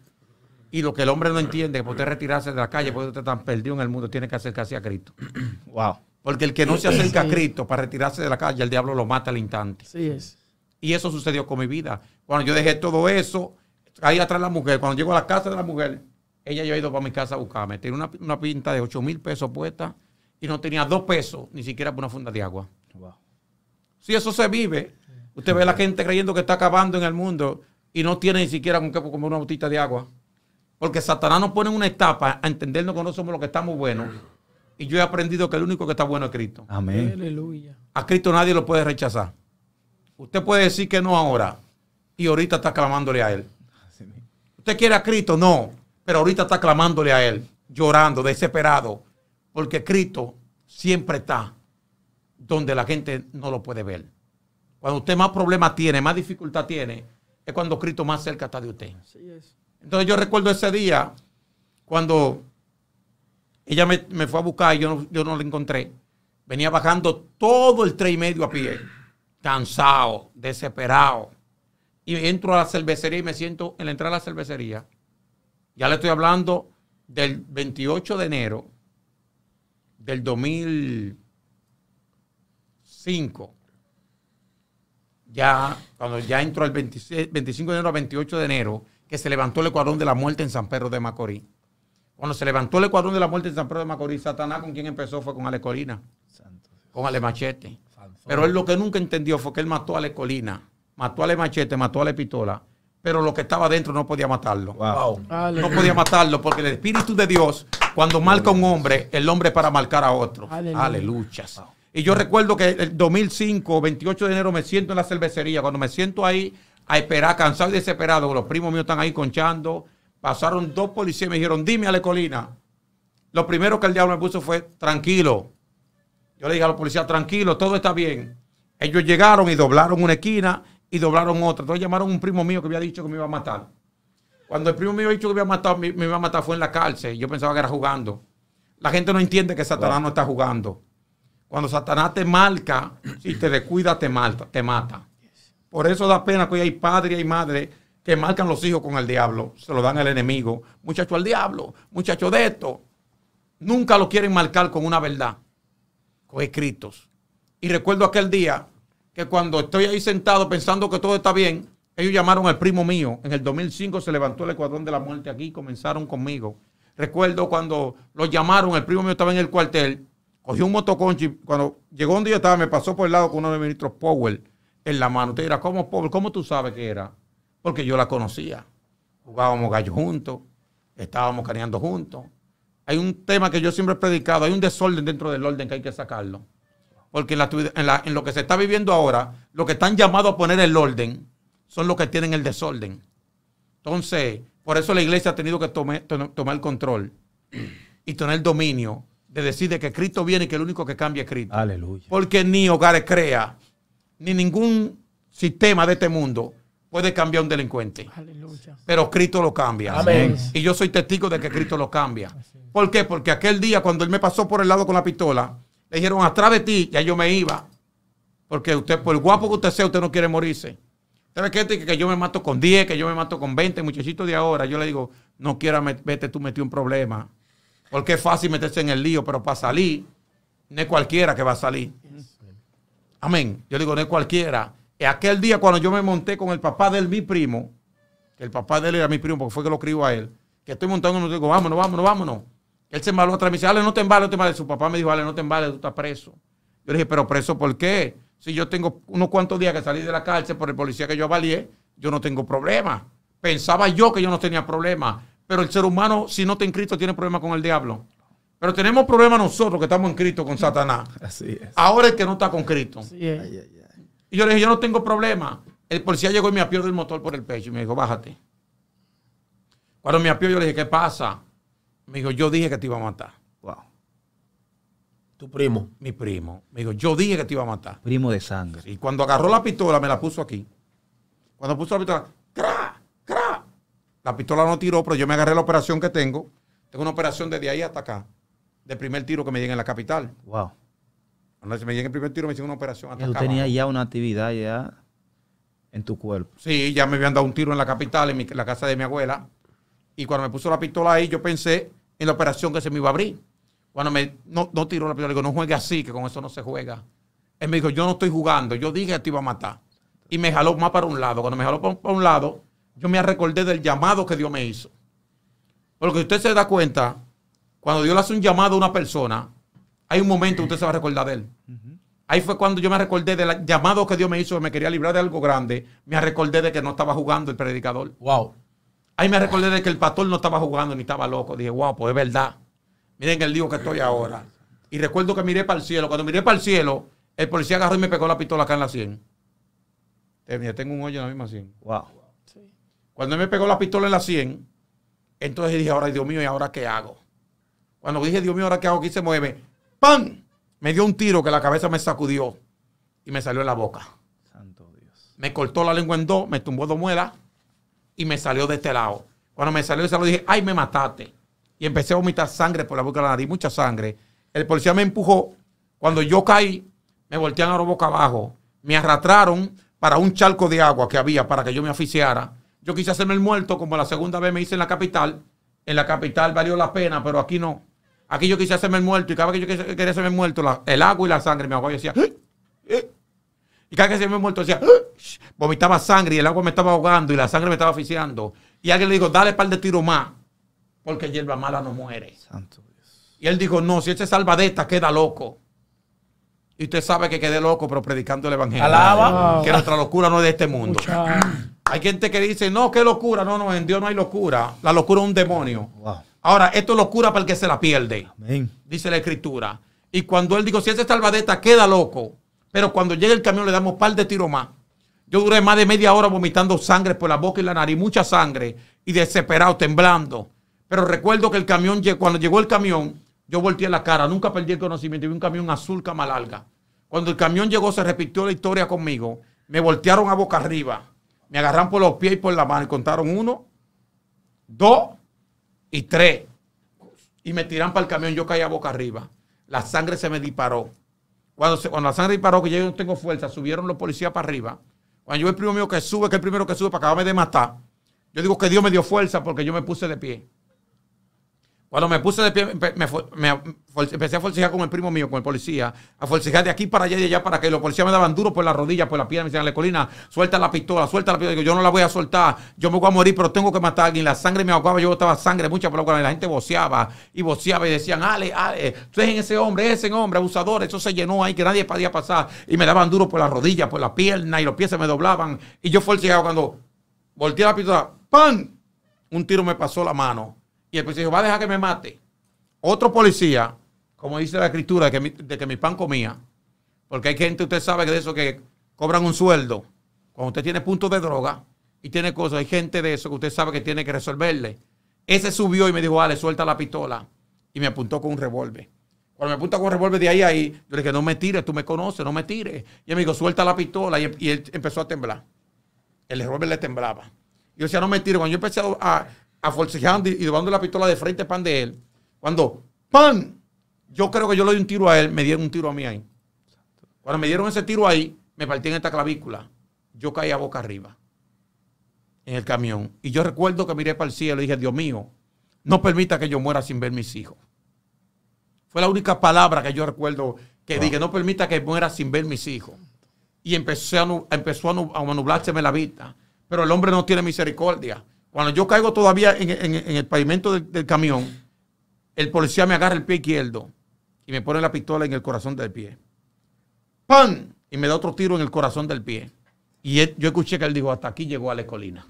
Y lo que el hombre no entiende, que por usted retirarse de la calle, porque usted tan perdido en el mundo, tiene que acercarse a Cristo. Wow. Porque el que no se acerca a Cristo para retirarse de la calle, el diablo lo mata al instante. Sí es. Y eso sucedió con mi vida. Cuando yo dejé todo eso, ahí atrás la mujer. Cuando llego a la casa de la mujer, ella ya ha ido para mi casa a buscarme. Tenía una, pinta de 8 mil pesos puesta y no tenía dos pesos, ni siquiera por una funda de agua. Si eso se vive, usted ve a la gente creyendo que está acabando en el mundo y no tiene ni siquiera con qué una botita de agua. Porque Satanás nos pone una etapa a entendernos que no somos los que estamos buenos. Y yo he aprendido que el único que está bueno es Cristo. Amén. Aleluya. A Cristo nadie lo puede rechazar. Usted puede decir que no ahora y ahorita está clamándole a Él. ¿Usted quiere a Cristo? No. Pero ahorita está clamándole a Él, llorando, desesperado, porque Cristo siempre está donde la gente no lo puede ver. Cuando usted más problemas tiene, más dificultad tiene, es cuando Cristo más cerca está de usted. Entonces yo recuerdo ese día cuando ella me, fue a buscar y yo no, yo no la encontré. Venía bajando todo el tres y medio a pie, cansado, desesperado y entro a la cervecería y me siento en la entrada de la cervecería. Ya le estoy hablando del 28 de enero del 2005. Ya, cuando ya entró el 25 de enero al 28 de enero, que se levantó el cuadrón de la muerte en San Pedro de Macorís. Cuando se levantó el cuadrón de la muerte en San Pedro de Macorís, Satanás con quien empezó fue con Ale con Ale Machete. Pero él lo que nunca entendió fue que él mató a Ale Colina mató a Le Machete, mató a la Pistola, pero lo que estaba dentro no podía matarlo. No podía matarlo porque el Espíritu de Dios, cuando marca un hombre, el hombre es para marcar a otro. Aleluya. Y yo recuerdo que el 2005, 28 de enero, me siento en la cervecería. Cuando me siento ahí a esperar, cansado y desesperado, los primos míos están ahí conchando. Pasaron dos policías y me dijeron, dime, a la Colina. Lo primero que el diablo me puso fue, tranquilo. Yo le dije a los policías, tranquilo, todo está bien. Ellos llegaron y doblaron una esquina y doblaron otra. Entonces llamaron a un primo mío que había dicho que me iba a matar. Cuando el primo mío había dicho que me iba a matar, me, iba a matar fue en la cárcel. Yo pensaba que era jugando. La gente no entiende que Satanás no está jugando. Cuando Satanás te marca, si te descuida, te mata. Te mata. Por eso da pena que hoy hay padre y madres madre que marcan los hijos con el diablo. Se lo dan al enemigo. Muchacho al diablo, muchacho de esto. Nunca lo quieren marcar con una verdad, con escritos. Y recuerdo aquel día que cuando estoy ahí sentado pensando que todo está bien, ellos llamaron al primo mío. En el 2005 se levantó el Ecuadrón de la Muerte aquí, comenzaron conmigo. Recuerdo cuando los llamaron, el primo mío estaba en el cuartel, cogió un y cuando llegó donde yo estaba, me pasó por el lado con uno de los ministros Powell en la mano. Usted dirá, ¿cómo Powell? ¿Cómo tú sabes que era? Porque yo la conocía. Jugábamos gallo juntos, estábamos caneando juntos. Hay un tema que yo siempre he predicado, hay un desorden dentro del orden que hay que sacarlo porque en, lo que se está viviendo ahora, Los que están llamados a poner el orden son los que tienen el desorden. Entonces, por eso la iglesia ha tenido que tomar el control y tener el dominio de decir que Cristo viene y que el único que cambia es Cristo. Aleluya. Porque ni hogares crea, ni ningún sistema de este mundo puede cambiar a un delincuente. Pero Cristo lo cambia. Amén. Y yo soy testigo de que Cristo lo cambia. ¿Por qué? Porque aquel día cuando él me pasó por el lado con la pistola, le dijeron, atrás de ti, ya yo me iba. Porque usted, por el guapo que usted sea, usted no quiere morirse. ¿Sabe qué? Que yo me mato con 10, que yo me mato con 20, muchachitos de ahora. Yo le digo, no quiera vete tú metió un problema. Porque es fácil meterse en el lío, pero para salir, no es cualquiera que va a salir. Amén. Yo digo, no es cualquiera. Y aquel día cuando yo me monté con el papá de mi primo, que el papá de él era mi primo porque fue que lo crió a él, que estoy montando, y digo, vámonos, vámonos, vámonos. Él se embaló otra vez. Me dice, Ale, no te embales, no te embales. Su papá me dijo, Ale, no te embales, tú estás preso. Yo le dije, pero preso, ¿por qué? Si yo tengo unos cuantos días que salí de la cárcel por el policía que yo avalié, yo no tengo problema. Pensaba yo que yo no tenía problema. Pero el ser humano, si no está en Cristo, tiene problema con el diablo. Pero tenemos problemas nosotros que estamos en Cristo con Satanás. Así es. Ahora es que no está con Cristo. Y yo le dije, yo no tengo problema. El policía llegó y me apió del motor por el pecho y me dijo, bájate. Cuando me apió, yo le dije, ¿qué pasa? Me dijo, yo dije que te iba a matar. Wow. ¿Tu primo? Mi primo. Me dijo, yo dije que te iba a matar. Primo de sangre. Y cuando agarró la pistola, me la puso aquí. Cuando puso la pistola, ¡cra! ¡cra! La pistola no tiró, pero yo me agarré la operación que tengo. Tengo una operación desde ahí hasta acá. Del primer tiro que me llega en la capital. Wow. Cuando se me llega el primer tiro, me hicieron una operación hasta acá. tenías ya una actividad ya en tu cuerpo. Sí, ya me habían dado un tiro en la capital, en la casa de mi abuela. Y cuando me puso la pistola ahí, yo pensé en la operación que se me iba a abrir. Cuando me, no, no tiró la pistola, le digo, no juegue así, que con eso no se juega. Él me dijo, yo no estoy jugando, yo dije que te iba a matar. Y me jaló más para un lado. Cuando me jaló para un lado, yo me recordé del llamado que Dios me hizo. Porque usted se da cuenta, cuando Dios le hace un llamado a una persona, hay un momento que usted se va a recordar de él. Ahí fue cuando yo me recordé del llamado que Dios me hizo, que me quería librar de algo grande. Me recordé de que no estaba jugando el predicador. Wow. Ahí me recordé de que el pastor no estaba jugando ni estaba loco. Dije, wow, pues es verdad. Miren el lío que estoy ahora. Y recuerdo que miré para el cielo. Cuando miré para el cielo, el policía agarró y me pegó la pistola acá en la 100. tengo un hoyo en la misma 100. Wow. Cuando él me pegó la pistola en la 100, entonces dije, ahora Dios mío, ¿y ahora qué hago? Cuando dije, Dios mío, ¿ahora qué hago? Aquí se mueve. ¡Pam! Me dio un tiro que la cabeza me sacudió y me salió en la boca. Santo Dios. Me cortó la lengua en dos, me tumbó dos muelas y me salió de este lado. Cuando me salió de ese lado dije, ay, me mataste. Y empecé a vomitar sangre por la boca de la nariz, mucha sangre. El policía me empujó. Cuando yo caí, me voltearon boca abajo. Me arrastraron para un charco de agua que había para que yo me aficiara. Yo quise hacerme el muerto, como la segunda vez me hice en la capital. En la capital valió la pena, pero aquí no. Aquí yo quise hacerme el muerto y cada vez que yo quería hacerme el muerto, el agua y la sangre me ahogó. Yo decía, ¡Eh! ¡Eh! Y cada vez que se me muerto decía, ¡Ah! vomitaba sangre y el agua me estaba ahogando y la sangre me estaba oficiando. Y alguien le dijo, dale un par de tiro más, porque hierba mala no muere. Y él dijo, no, si ese salvadeta queda loco. Y usted sabe que quedé loco, pero predicando el evangelio. Alaba. Que nuestra locura no es de este mundo. Hay gente que dice, no, qué locura. No, no, en Dios no hay locura. La locura es un demonio. Ahora, esto es locura para el que se la pierde. Dice la escritura. Y cuando él dijo, si ese salvadeta queda loco. Pero cuando llega el camión le damos un par de tiros más. Yo duré más de media hora vomitando sangre por la boca y la nariz, mucha sangre, y desesperado, temblando. Pero recuerdo que el camión, cuando llegó el camión, yo volteé la cara, nunca perdí el conocimiento, vi un camión azul cama Cuando el camión llegó, se repitió la historia conmigo. Me voltearon a boca arriba. Me agarraron por los pies y por la mano. Y contaron uno, dos y tres. Y me tiraron para el camión. Yo caí a boca arriba. La sangre se me disparó. Cuando, cuando la sangre disparó, que yo no tengo fuerza, subieron los policías para arriba. Cuando yo veo el primo mío que sube, que es el primero que sube para acabarme de matar, yo digo que Dios me dio fuerza porque yo me puse de pie. Cuando me puse de pie, me, empecé a forcejear con el primo mío, con el policía, a forcejear de aquí para allá y de allá para que los policías me daban duro por la rodilla, por la pierna. Me decían, Colina, suelta la pistola, suelta la pistola. yo no la voy a soltar, yo me voy a morir, pero tengo que matar a alguien. La sangre me ahogaba, yo estaba sangre, mucha Y La gente voceaba y voceaba y decían, Ale, Ale, en ese hombre, ese hombre, abusador. Eso se llenó ahí, que nadie podía pasar. Y me daban duro por la rodilla, por la pierna y los pies se me doblaban. Y yo forcejeaba cuando volteé la pistola, ¡pam! Un tiro me pasó la mano y el policía dijo, va a dejar que me mate. Otro policía, como dice la escritura, de que mi, pan comía, porque hay gente, usted sabe que de eso que cobran un sueldo, cuando usted tiene puntos de droga y tiene cosas, hay gente de eso que usted sabe que tiene que resolverle. Ese subió y me dijo, vale suelta la pistola. Y me apuntó con un revólver. Cuando me apunta con un revólver de ahí a ahí, yo le dije, no me tires, tú me conoces, no me tires. Y él me dijo, suelta la pistola. Y, él empezó a temblar. El revólver le temblaba. yo decía, no me tires. Cuando yo empecé a, a y llevando la pistola de frente pan de él. Cuando pan, yo creo que yo le di un tiro a él, me dieron un tiro a mí ahí. Cuando me dieron ese tiro ahí, me partí en esta clavícula. Yo caí a boca arriba en el camión. Y yo recuerdo que miré para el cielo y dije, Dios mío, no permita que yo muera sin ver mis hijos. Fue la única palabra que yo recuerdo que dije, no permita que muera sin ver mis hijos. Y empecé a, empezó a, manublarse la vista. Pero el hombre no tiene misericordia. Cuando yo caigo todavía en, el pavimento del, camión, el policía me agarra el pie izquierdo y me pone la pistola en el corazón del pie. ¡Pam! Y me da otro tiro en el corazón del pie. Y yo escuché que él dijo, hasta aquí llegó a la Colina.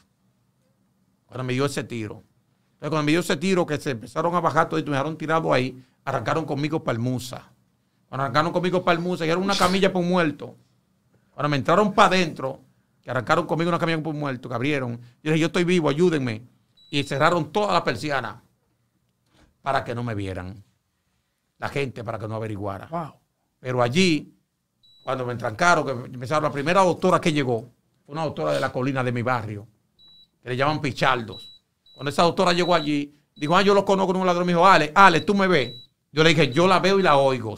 Cuando me dio ese tiro. Entonces, cuando me dio ese tiro, que se empezaron a bajar todos y me dejaron tirado ahí, arrancaron conmigo para Cuando arrancaron conmigo para el y era una camilla por un muerto. Cuando me entraron para adentro, que arrancaron conmigo una camión por muerto, que abrieron. Yo dije, yo estoy vivo, ayúdenme. Y cerraron todas las persianas para que no me vieran. La gente para que no averiguara. Pero allí, cuando me entrancaron, que empezaron la primera doctora que llegó, fue una doctora de la colina de mi barrio, que le llaman Pichardos. Cuando esa doctora llegó allí, dijo, ah, yo lo conozco en un ladrón. Me dijo, Ale, Ale, tú me ves. Yo le dije, yo la veo y la oigo.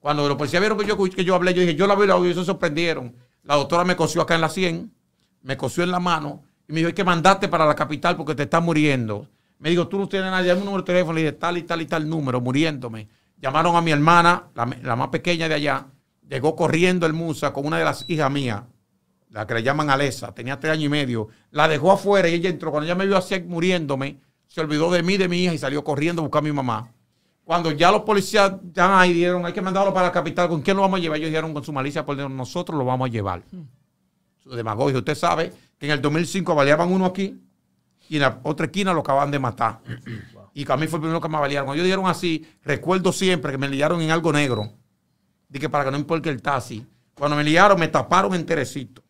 Cuando los policías vieron que yo, que yo hablé, yo dije, yo la veo y la oigo. Y se sorprendieron. La doctora me cosió acá en la 100, me cosió en la mano y me dijo, hay que mandarte para la capital porque te estás muriendo. Me dijo, tú no tienes nadie, hay un número de teléfono. y dije, tal y tal y tal número, muriéndome. Llamaron a mi hermana, la, la más pequeña de allá. Llegó corriendo el Musa con una de las hijas mías, la que le llaman Alesa, tenía tres años y medio. La dejó afuera y ella entró. Cuando ella me vio así muriéndome, se olvidó de mí, de mi hija y salió corriendo a buscar a mi mamá. Cuando ya los policías ya ahí, dieron, hay que mandarlo para la capital, ¿con quién lo vamos a llevar? Ellos dijeron, con su malicia, por nosotros lo vamos a llevar. Hmm. Su demagogia. Usted sabe que en el 2005 baleaban uno aquí y en la otra esquina lo acababan de matar. Y que a mí fue el primero que me balearon. Ellos dijeron así, recuerdo siempre que me liaron en algo negro. Dije, para que no importe el taxi. Cuando me liaron, me taparon enterecito.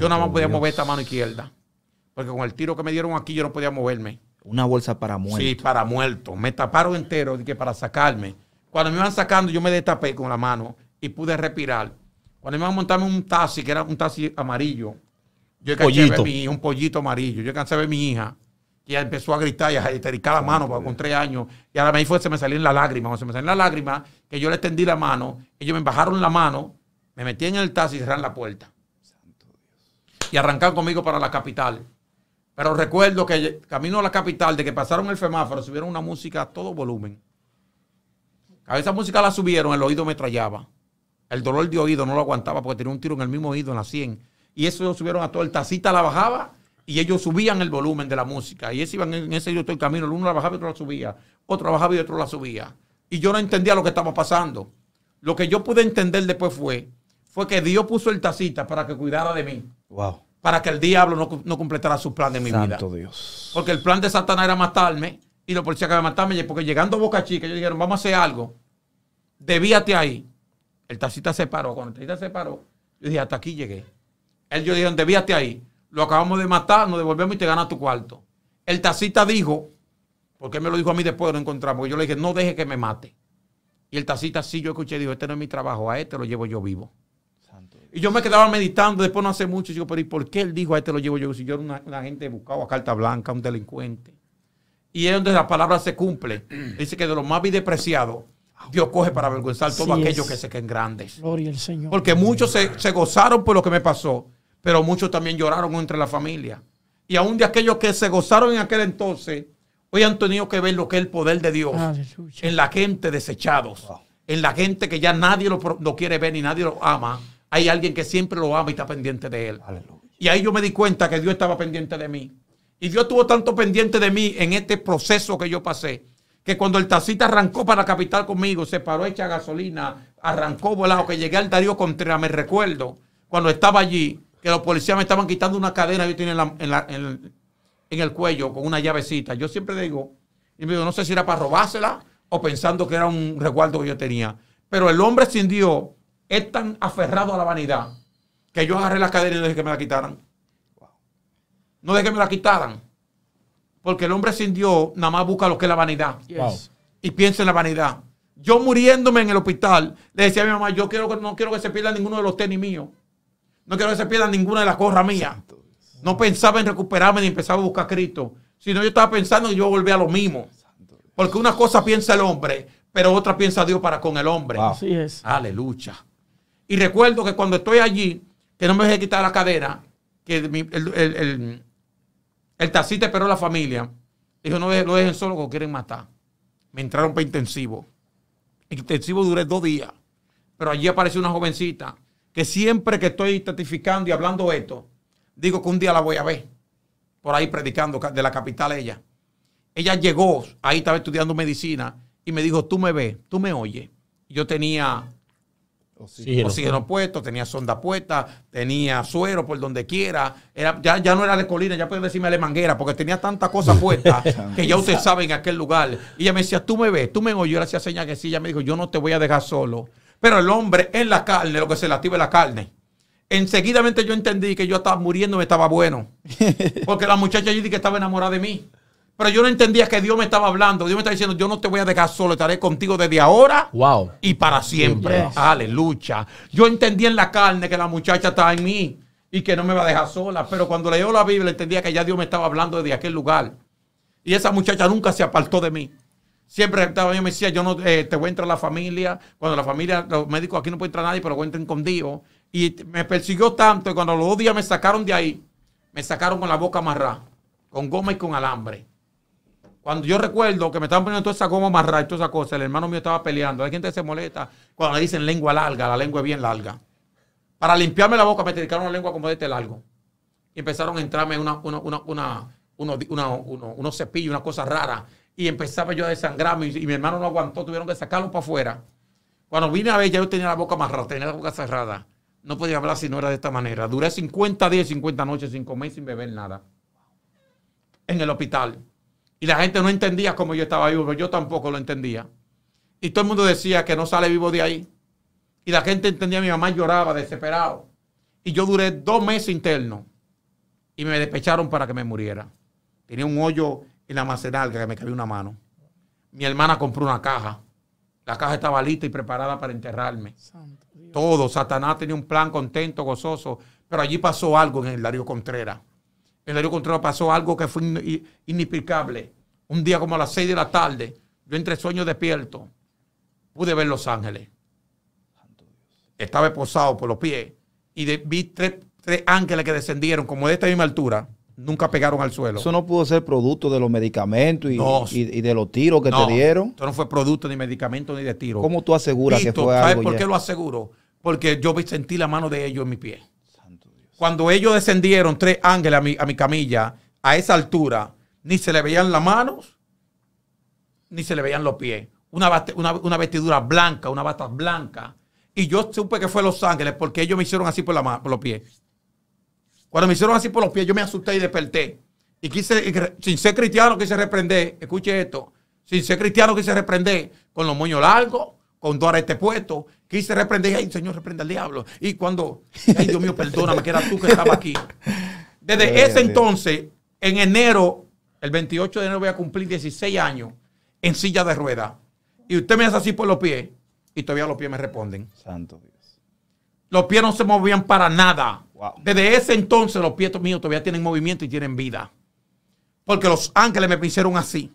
Yo nada más podía mover esta mano izquierda. Porque con el tiro que me dieron aquí, yo no podía moverme. Una bolsa para muertos. Sí, para muertos. Me taparon entero que para sacarme. Cuando me iban sacando, yo me destapé con la mano y pude respirar. Cuando me iban a montarme un taxi, que era un taxi amarillo, yo a ver mi un pollito amarillo. Yo cansé a ver mi hija, que empezó a gritar y a estericar la mano con tres años. Y a la me fue, se me salían las lágrimas. Cuando se me salían las lágrimas, que yo le extendí la mano, ellos me bajaron la mano, me metí en el taxi y cerraron la puerta. Santo Dios. Y arrancaron conmigo para la capital. Pero recuerdo que camino a la capital, de que pasaron el semáforo, subieron una música a todo volumen. A esa música la subieron, el oído me trallaba. El dolor de oído no lo aguantaba porque tenía un tiro en el mismo oído, en la 100. Y eso subieron a todo. El tacita la bajaba y ellos subían el volumen de la música. Y ellos iban en ese yo el camino. El uno la bajaba y otro la subía. Otro la bajaba y otro la subía. Y yo no entendía lo que estaba pasando. Lo que yo pude entender después fue, fue que Dios puso el tacita para que cuidara de mí. Wow para que el diablo no, no completara su plan de mi vida. Santo Dios. Porque el plan de Satanás era matarme y los policías acaban de matarme. Porque llegando a Boca Chica, ellos dijeron, vamos a hacer algo. Debíate ahí. El tacita se paró. Cuando el tacita se paró, yo dije, hasta aquí llegué. Ellos dijeron, debíate ahí. Lo acabamos de matar, nos devolvemos y te ganas tu cuarto. El taxista dijo, porque me lo dijo a mí después, lo encontramos. Yo le dije, no deje que me mate. Y el tacita sí, yo escuché, dijo, este no es mi trabajo, a este lo llevo yo vivo. Y yo me quedaba meditando, después no hace mucho, y digo, pero ¿y por qué él dijo a este lo llevo yo? Si yo era una, gente buscaba a carta blanca, un delincuente. Y es donde la palabra se cumple. Dice que de lo más despreciados Dios coge para avergonzar todo todos aquellos que se queden grandes. Gloria Señor. Porque muchos se, gozaron por lo que me pasó, pero muchos también lloraron entre la familia. Y aún de aquellos que se gozaron en aquel entonces, hoy han tenido que ver lo que es el poder de Dios en la gente desechados, en la gente que ya nadie lo, lo quiere ver ni nadie lo ama hay alguien que siempre lo ama y está pendiente de él. Y ahí yo me di cuenta que Dios estaba pendiente de mí. Y Dios estuvo tanto pendiente de mí en este proceso que yo pasé, que cuando el tacita arrancó para la capital conmigo, se paró hecha gasolina, arrancó volado, que llegué al Darío contra. me recuerdo, cuando estaba allí, que los policías me estaban quitando una cadena que yo tenía en, el, cuello con una llavecita. Yo siempre digo, y me digo, no sé si era para robársela o pensando que era un resguardo que yo tenía. Pero el hombre sin Dios es tan aferrado a la vanidad que yo agarré la cadena y no dejé que me la quitaran. No dejé que me la quitaran. Porque el hombre sin Dios nada más busca lo que es la vanidad. Y piensa en la vanidad. Yo muriéndome en el hospital, le decía a mi mamá, yo quiero, no quiero que se pierda ninguno de los tenis míos. No quiero que se pierda ninguna de las gorras mías. No pensaba en recuperarme ni empezaba a buscar a Cristo. Sino yo estaba pensando y yo volvía a lo mismo. Porque una cosa piensa el hombre, pero otra piensa Dios para con el hombre. Así es. Aleluya. Y recuerdo que cuando estoy allí, que no me dejé quitar la cadera, que el, el, el, esperó la familia. Dijo, no lo dejen solo, que quieren matar. Me entraron para intensivo. Intensivo duré dos días. Pero allí apareció una jovencita que siempre que estoy testificando y hablando esto, digo que un día la voy a ver. Por ahí predicando de la capital ella. Ella llegó, ahí estaba estudiando medicina, y me dijo, tú me ves, tú me oyes. Yo tenía oxígeno, puesto, tenía sonda puesta, tenía suero por donde quiera. Era, ya, no era de colina, ya pueden decirme la manguera, porque tenía tantas cosas puestas que ya usted sabe en aquel lugar. Y ella me decía, tú me ves, tú me oyes. Yo le hacía señas que sí. Ella me dijo, yo no te voy a dejar solo. Pero el hombre en la carne, lo que se la activa la carne enseguidamente yo entendí que yo estaba muriendo, me estaba bueno. Porque la muchacha allí que estaba enamorada de mí. Pero yo no entendía que Dios me estaba hablando. Dios me estaba diciendo, yo no te voy a dejar solo, estaré contigo desde ahora y para siempre. Aleluya. Yo entendía en la carne que la muchacha estaba en mí y que no me va a dejar sola. Pero cuando leo la Biblia entendía que ya Dios me estaba hablando desde aquel lugar. Y esa muchacha nunca se apartó de mí. Siempre estaba yo me decía, yo no eh, te voy a entrar a la familia. Cuando la familia, los médicos aquí no puede entrar nadie, pero voy a con Dios. Y me persiguió tanto y cuando los dos días me sacaron de ahí, me sacaron con la boca amarrada, con goma y con alambre. Cuando yo recuerdo que me estaban poniendo toda esa goma marra y toda esa cosa, el hermano mío estaba peleando. Hay gente que se molesta cuando le dicen lengua larga, la lengua es bien larga. Para limpiarme la boca me dedicaron una lengua como de este largo. Y empezaron a entrarme una, una, una, unos cepillos, una cosa rara. Y empezaba yo a desangrarme y, mi hermano no aguantó, tuvieron que sacarlo para afuera. Cuando vine a ver, ya yo tenía la boca marrada. tenía la boca cerrada. No podía hablar si no era de esta manera. Duré 50 días, 50 noches 5 meses sin beber nada. En el hospital. Y la gente no entendía cómo yo estaba vivo, pero yo tampoco lo entendía. Y todo el mundo decía que no sale vivo de ahí. Y la gente entendía, mi mamá lloraba desesperado. Y yo duré dos meses interno. Y me despecharon para que me muriera. Tenía un hoyo en la maceralga que me cabía una mano. Mi hermana compró una caja. La caja estaba lista y preparada para enterrarme. Todo. Satanás tenía un plan contento, gozoso. Pero allí pasó algo en el Darío Contreras en el Control pasó algo que fue inexplicable. Un día como a las 6 de la tarde, yo entre sueños despierto, pude ver Los Ángeles. Estaba esposado por los pies y vi tres, ángeles que descendieron como de esta misma altura. Nunca pegaron al suelo. Eso no pudo ser producto de los medicamentos y, de los tiros que te dieron. eso no fue producto ni medicamento ni de tiro. ¿Cómo tú aseguras que fue algo? ¿Sabes por qué lo aseguro? Porque yo sentí la mano de ellos en mi pie cuando ellos descendieron tres ángeles a mi, camilla, a esa altura, ni se le veían las manos, ni se le veían los pies. Una, vestidura blanca, una bata blanca. Y yo supe que fue Los Ángeles porque ellos me hicieron así por, la, por los pies. Cuando me hicieron así por los pies, yo me asusté y desperté. Y quise, sin ser cristiano, quise reprender. Escuche esto. Sin ser cristiano, quise reprender con los moños largos, cuando ahora este puesto, quise reprender, ay, Señor, reprende al diablo. Y cuando, ay, Dios mío, perdóname, que era tú que estaba aquí. Desde ese entonces, en enero, el 28 de enero voy a cumplir 16 años en silla de rueda, Y usted me hace así por los pies y todavía los pies me responden. Santo Dios. Los pies no se movían para nada. Desde ese entonces los pies míos todavía tienen movimiento y tienen vida. Porque los ángeles me hicieron así.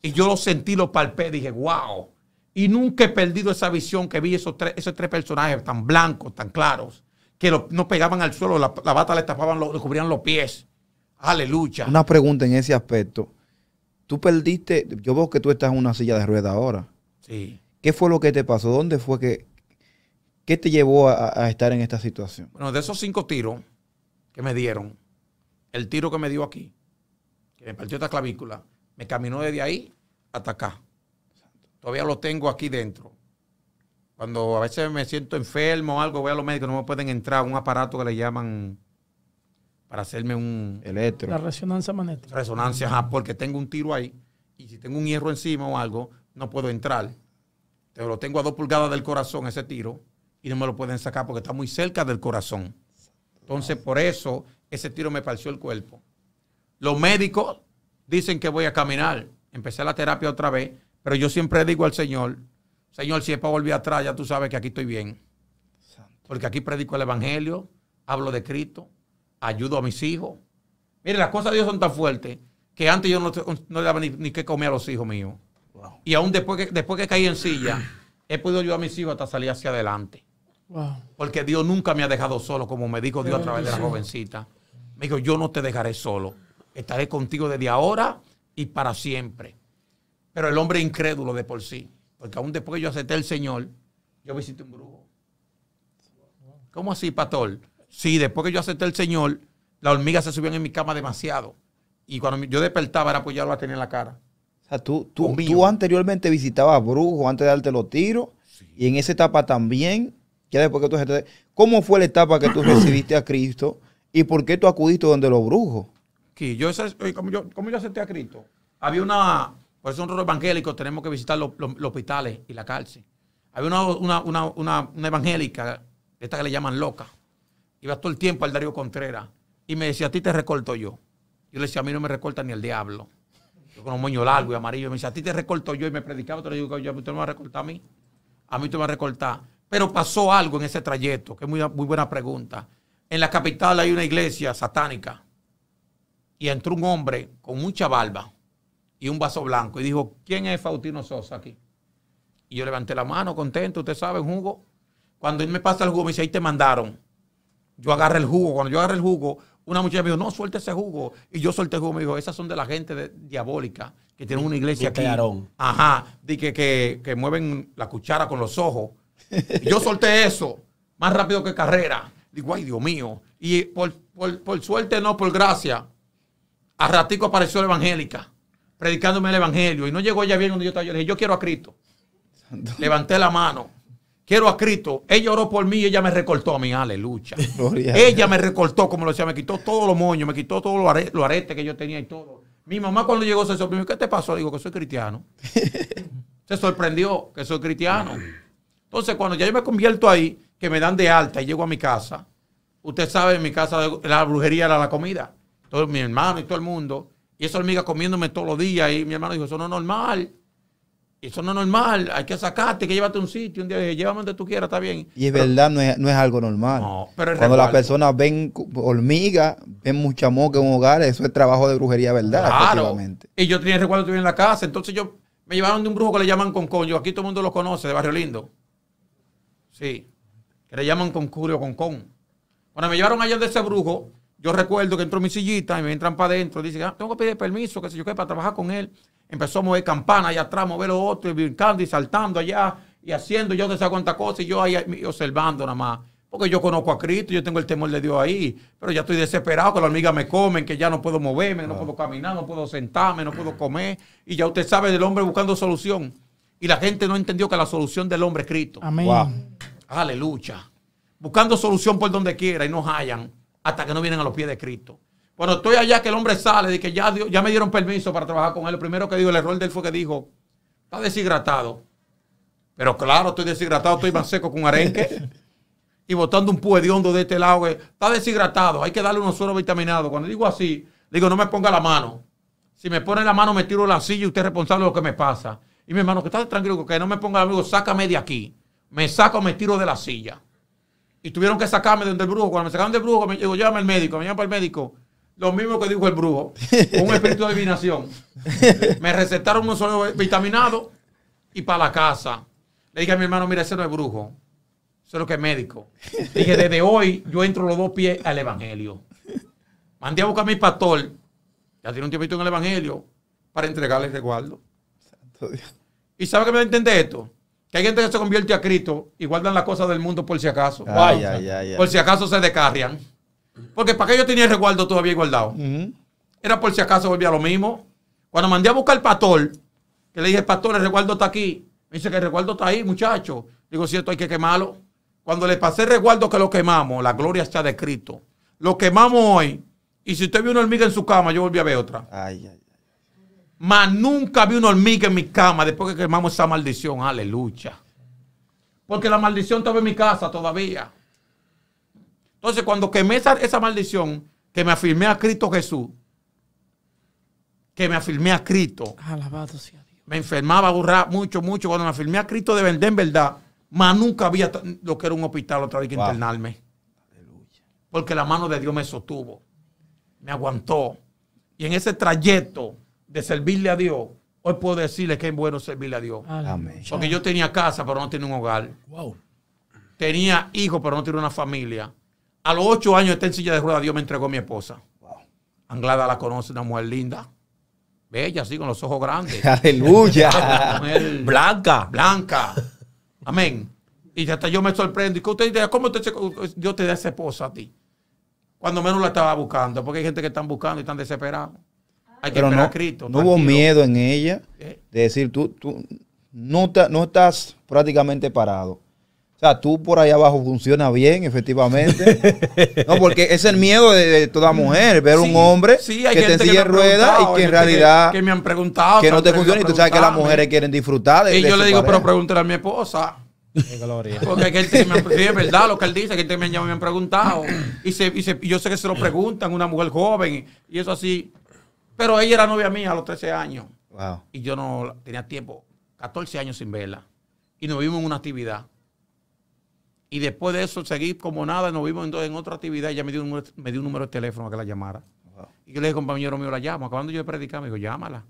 Y yo los sentí, los palpé, dije, wow. Y nunca he perdido esa visión que vi esos tres, esos tres personajes tan blancos, tan claros, que no pegaban al suelo, la, bata le tapaban, lo, cubrían los pies. Aleluya. Una pregunta en ese aspecto. Tú perdiste, yo veo que tú estás en una silla de ruedas ahora. Sí. ¿Qué fue lo que te pasó? ¿Dónde fue que, qué te llevó a, a estar en esta situación? Bueno, de esos cinco tiros que me dieron, el tiro que me dio aquí, que me partió esta clavícula, me caminó desde ahí hasta acá. Todavía lo tengo aquí dentro. Cuando a veces me siento enfermo o algo, voy a los médicos, no me pueden entrar un aparato que le llaman para hacerme un electro. La resonancia magnética. Resonancia, ajá, porque tengo un tiro ahí y si tengo un hierro encima o algo, no puedo entrar. Pero lo tengo a dos pulgadas del corazón ese tiro y no me lo pueden sacar porque está muy cerca del corazón. Entonces, por eso ese tiro me parció el cuerpo. Los médicos dicen que voy a caminar. Empecé la terapia otra vez pero yo siempre digo al Señor, Señor, si es para volver atrás, ya tú sabes que aquí estoy bien. Porque aquí predico el Evangelio, hablo de Cristo, ayudo a mis hijos. Mire, las cosas de Dios son tan fuertes que antes yo no, le daba ni, que qué comer a los hijos míos. Y aún después que, después que caí en silla, he podido ayudar a mis hijos hasta salir hacia adelante. Porque Dios nunca me ha dejado solo, como me dijo Dios a través de la jovencita. Me dijo, yo no te dejaré solo. Estaré contigo desde ahora y para siempre. Pero el hombre incrédulo de por sí. Porque aún después que yo acepté el Señor, yo visité un brujo. ¿Cómo así, pastor? Sí, después que yo acepté el Señor, las hormigas se subían en mi cama demasiado. Y cuando yo despertaba era pues ya lo tenía en la cara. O sea, tú, tú, anteriormente visitabas brujos antes de darte los tiros. Y en esa etapa también, ya después que tú ¿Cómo fue la etapa que tú recibiste a Cristo? ¿Y por qué tú acudiste donde los brujos? Que yo, yo acepté a Cristo, había una, por eso nosotros evangélicos tenemos que visitar los, hospitales y la cárcel. Había una, evangélica, esta que le llaman loca, iba todo el tiempo al Darío Contreras y me decía, a ti te recorto yo. Yo le decía, a mí no me recorta ni el diablo. Yo con un moño largo y amarillo. me decía, a ti te recorto yo. Y me predicaba, te digo, yo, usted no me va a recortar a mí. A mí me va a recortar. Pero pasó algo en ese trayecto, que es muy, muy buena pregunta. En la capital hay una iglesia satánica. Y entró un hombre con mucha barba y un vaso blanco. Y dijo, ¿quién es Faustino Sosa aquí? Y yo levanté la mano, contento, usted sabe, jugo. Cuando él me pasa el jugo, me dice, ahí te mandaron. Yo agarré el jugo. Cuando yo agarré el jugo, una muchacha me dijo, no, suelte ese jugo. Y yo solté el jugo. Me dijo, esas son de la gente diabólica que tienen una iglesia aquí. Ajá. y que, que, mueven la cuchara con los ojos. yo solté eso más rápido que carrera. Digo, ay, Dios mío. Y por, por suerte, no, por gracia, a ratico apareció la evangélica predicándome el Evangelio y no llegó ella bien donde yo estaba. Yo le dije, yo quiero a Cristo. Levanté la mano. Quiero a Cristo. Ella oró por mí y ella me recortó a mí. Aleluya. ella me recortó, como lo decía, me quitó todos los moños, me quitó todos los aretes, que yo tenía y todo. Mi mamá cuando llegó se sorprendió. ¿Qué te pasó? Digo que soy cristiano. se sorprendió que soy cristiano. Entonces, cuando ya yo me convierto ahí, que me dan de alta y llego a mi casa, usted sabe, en mi casa la brujería era la comida. todo mi hermano y todo el mundo y esa hormiga comiéndome todos los días. Y mi hermano dijo, eso no es normal. Eso no es normal. Hay que sacarte, hay que llevarte a un sitio. Un día dije, llévame donde tú quieras, está bien. Y es verdad, no es, algo normal. Cuando las personas ven hormigas, ven mucha moca en un hogar, eso es trabajo de brujería, ¿verdad? Claro. Y yo tenía recuerdo que en la casa. Entonces yo me llevaron de un brujo que le llaman yo Aquí todo el mundo lo conoce, de Barrio Lindo. Sí. Que le llaman Concurio Concón. Bueno, me llevaron allá de ese brujo, yo recuerdo que entró mi sillita y me entran para adentro. Dice, ah, tengo que pedir permiso, que sé yo qué, para trabajar con él. Empezó a mover campana allá atrás, mover los otros, brincando y saltando allá y haciendo yo no sé cuánta cosas y yo ahí observando nada más. Porque yo conozco a Cristo, yo tengo el temor de Dios ahí, pero ya estoy desesperado, que las amigas me comen, que ya no puedo moverme, no puedo caminar, no puedo sentarme, no puedo comer. Y ya usted sabe del hombre buscando solución. Y la gente no entendió que la solución del hombre es Cristo. Amén. Aleluya. Buscando solución por donde quiera y no hallan hasta que no vienen a los pies de Cristo. Bueno, estoy allá que el hombre sale, de que ya, ya me dieron permiso para trabajar con él, lo primero que digo, el error de él fue que dijo, está deshidratado. Pero claro, estoy deshidratado, estoy más seco con arenque. y botando un pué de este lado, está deshidratado, hay que darle unos suelos vitaminados. Cuando digo así, digo, no me ponga la mano. Si me pone la mano, me tiro la silla y usted es responsable de lo que me pasa. Y mi hermano, que está tranquilo, que no me ponga, amigo, sácame de aquí. Me saco, me tiro de la silla. Y tuvieron que sacarme de donde el brujo. Cuando me sacaron del brujo, me llegó, al médico, me llaman para el médico. Lo mismo que dijo el brujo, un espíritu de adivinación. me recetaron unos solo vitaminado y para la casa. Le dije a mi hermano, mira, ese no es brujo. Eso es lo que es médico. Dije, desde hoy yo entro los dos pies al evangelio. Mandé a buscar a mi pastor, ya tiene un tiempito en el evangelio, para entregarle el resguardo. ¿Y sabe que me va a entender esto? Que hay gente que se convierte a Cristo y guardan las cosas del mundo por si acaso. Ah, ay, ay, ay, por si acaso se descarrian. Porque para que yo tenía el resguardo todavía guardado. Era por si acaso volvía lo mismo. Cuando mandé a buscar al pastor, que le dije, pastor, el resguardo está aquí. Me dice que el resguardo está ahí, muchacho. Digo, cierto, hay que quemarlo. Cuando le pasé el resguardo que lo quemamos, la gloria está de Cristo. Lo quemamos hoy. Y si usted ve una hormiga en su cama, yo volví a ver otra. Ay, ay, mas nunca vi una hormiga en mi cama después que quemamos esa maldición. Aleluya. Porque la maldición estaba en mi casa todavía. Entonces, cuando quemé esa, maldición, que me afirmé a Cristo Jesús, que me afirmé a Cristo. Me enfermaba mucho, mucho. Cuando me afirmé a Cristo de verdad, en verdad, más nunca había lo que era un hospital otra vez que internarme. Porque la mano de Dios me sostuvo, me aguantó. Y en ese trayecto de servirle a Dios, hoy puedo decirle que es bueno servirle a Dios. Porque yo tenía casa, pero no tenía un hogar. Tenía hijos, pero no tenía una familia. A los ocho años, está en silla de rueda, Dios me entregó mi esposa. Anglada la conoce, una mujer linda. Bella, así, con los ojos grandes. Aleluya. blanca. Blanca. Amén. Y hasta yo me sorprendo. ¿Y usted, ¿Cómo Dios te da esa esposa a ti? Cuando menos la estaba buscando, porque hay gente que están buscando y están desesperados pero no, hubo miedo en ella eh. de decir, tú, tú no, no estás prácticamente parado. O sea, tú por ahí abajo funciona bien, efectivamente. no, porque es el miedo de, toda mujer, ver un hombre que te sigue rueda y que en realidad. Que, me han preguntado. Que no te funciona y tú sabes que las mujeres quieren disfrutar. De, y yo le digo, pero pregúntale a mi esposa. Porque él te, me, sí, es verdad lo que él dice, que él me han me han preguntado. Y, se, y yo sé que se lo preguntan una mujer joven y eso así. Pero ella era novia mía a los 13 años. Y yo no tenía tiempo, 14 años sin verla. Y nos vimos en una actividad. Y después de eso seguí como nada, nos vimos en, otra actividad. Y ella me dio, un, me dio un número de teléfono a que la llamara. Y yo le dije, compañero mío, la llamo. Acabando yo de predicar, me dijo, llámala.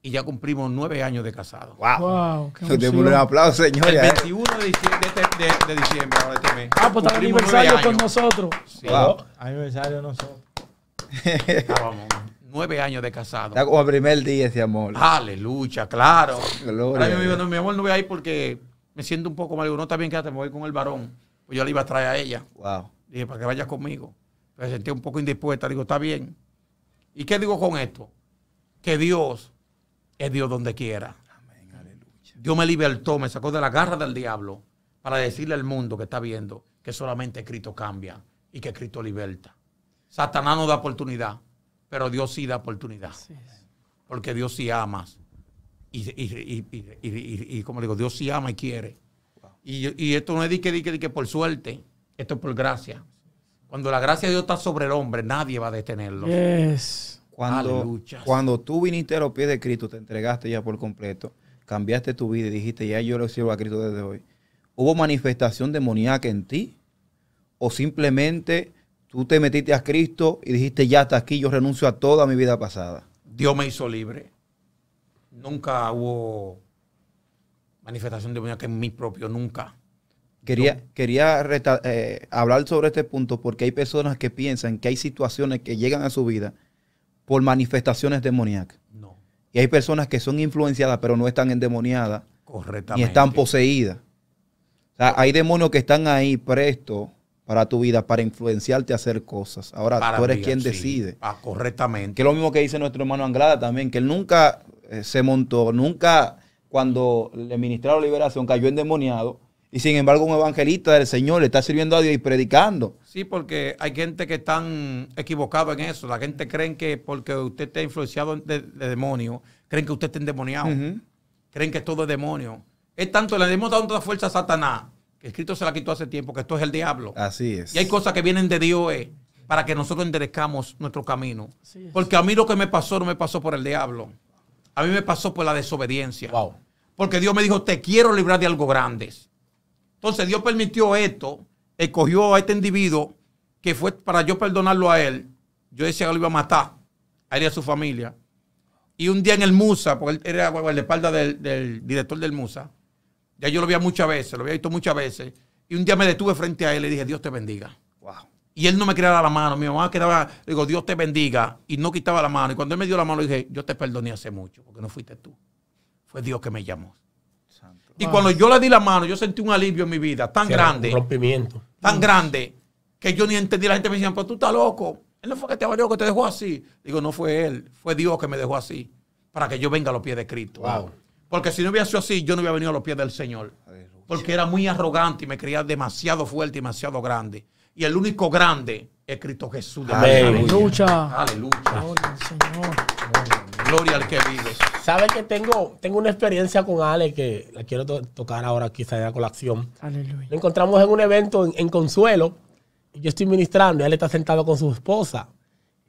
Y ya cumplimos nueve años de casado. ¡Wow! qué un aplauso, señores. El 21 ¿eh? de diciembre, de, este, de, este mes. Ah, pues está el aniversario con nosotros. Sí. Wow. Aniversario nosotros. Estábamos nueve años de casado. Está primer día ese amor. Aleluya, claro. mi, amor no voy a ir porque me siento un poco mal. Digo, no, está bien, quédate, me voy con el varón. Pues yo le iba a traer a ella. Wow. Dije, para que vayas conmigo. Me sentí un poco indispuesta. Digo, está bien. ¿Y qué digo con esto? Que Dios es Dios donde quiera. Amén, aleluya. Dios me libertó, me sacó de la garra del diablo para decirle al mundo que está viendo que solamente Cristo cambia y que Cristo liberta. Satanás no da oportunidad, pero Dios sí da oportunidad. Porque Dios sí ama. Y, y, como digo, Dios sí ama y quiere. Y, esto no es que, por suerte, esto es por gracia. Cuando la gracia de Dios está sobre el hombre, nadie va a detenerlo. Cuando, cuando tú viniste a los pies de Cristo, te entregaste ya por completo, cambiaste tu vida y dijiste, ya yo le sirvo a Cristo desde hoy. ¿Hubo manifestación demoníaca en ti? ¿O simplemente Tú te metiste a Cristo y dijiste, ya está aquí, yo renuncio a toda mi vida pasada. Dios me hizo libre. Nunca hubo manifestación demoníaca en mi propio, nunca. Quería, quería eh, hablar sobre este punto porque hay personas que piensan que hay situaciones que llegan a su vida por manifestaciones demoníacas. No. Y hay personas que son influenciadas pero no están endemoniadas. Correctamente. Y están poseídas. O sea, hay demonios que están ahí prestos para tu vida, para influenciarte a hacer cosas. Ahora tú eres quien decide. Ah, correctamente. Que es lo mismo que dice nuestro hermano Anglada también, que él nunca eh, se montó, nunca cuando le ministraron liberación cayó endemoniado. Y sin embargo, un evangelista del Señor le está sirviendo a Dios y predicando. Sí, porque hay gente que están equivocado en eso. La gente cree que porque usted está influenciado de, demonio, creen que usted está endemoniado. Creen que todo es demonio. Es tanto, le hemos dado toda fuerza a Satanás que Cristo se la quitó hace tiempo, que esto es el diablo. Así es. Y hay cosas que vienen de Dios eh, para que nosotros enderezcamos nuestro camino. Porque a mí lo que me pasó no me pasó por el diablo. A mí me pasó por la desobediencia. Porque Dios me dijo, te quiero librar de algo grande. Entonces Dios permitió esto, escogió a este individuo que fue para yo perdonarlo a él. Yo decía que lo iba a matar, a él y a su familia. Y un día en el Musa, porque él era la espalda del director del Musa, ya yo lo había muchas veces, lo había visto muchas veces. Y un día me detuve frente a él y le dije, Dios te bendiga. Y él no me quitaba la mano. Mi mamá quedaba, digo, Dios te bendiga. Y no quitaba la mano. Y cuando él me dio la mano, le dije, yo te perdoné hace mucho, porque no fuiste tú. Fue Dios que me llamó. Santo. Y cuando yo le di la mano, yo sentí un alivio en mi vida tan grande. Un rompimiento. Tan grande que yo ni entendí. La gente me decía, pero tú estás loco. Él no fue que te abrió que te dejó así. Digo, no fue él, fue Dios que me dejó así. Para que yo venga a los pies de Cristo. Wow. Porque si no hubiera sido así, yo no hubiera venido a los pies del Señor. Porque era muy arrogante y me creía demasiado fuerte y demasiado grande. Y el único grande es Cristo Jesús. Aleluya. Aleluya. Gloria al que vive. ¿Sabes que tengo, tengo una experiencia con Ale que la quiero tocar ahora quizá con la acción. Aleluya. Nos encontramos en un evento en, Consuelo. yo estoy ministrando y él está sentado con su esposa.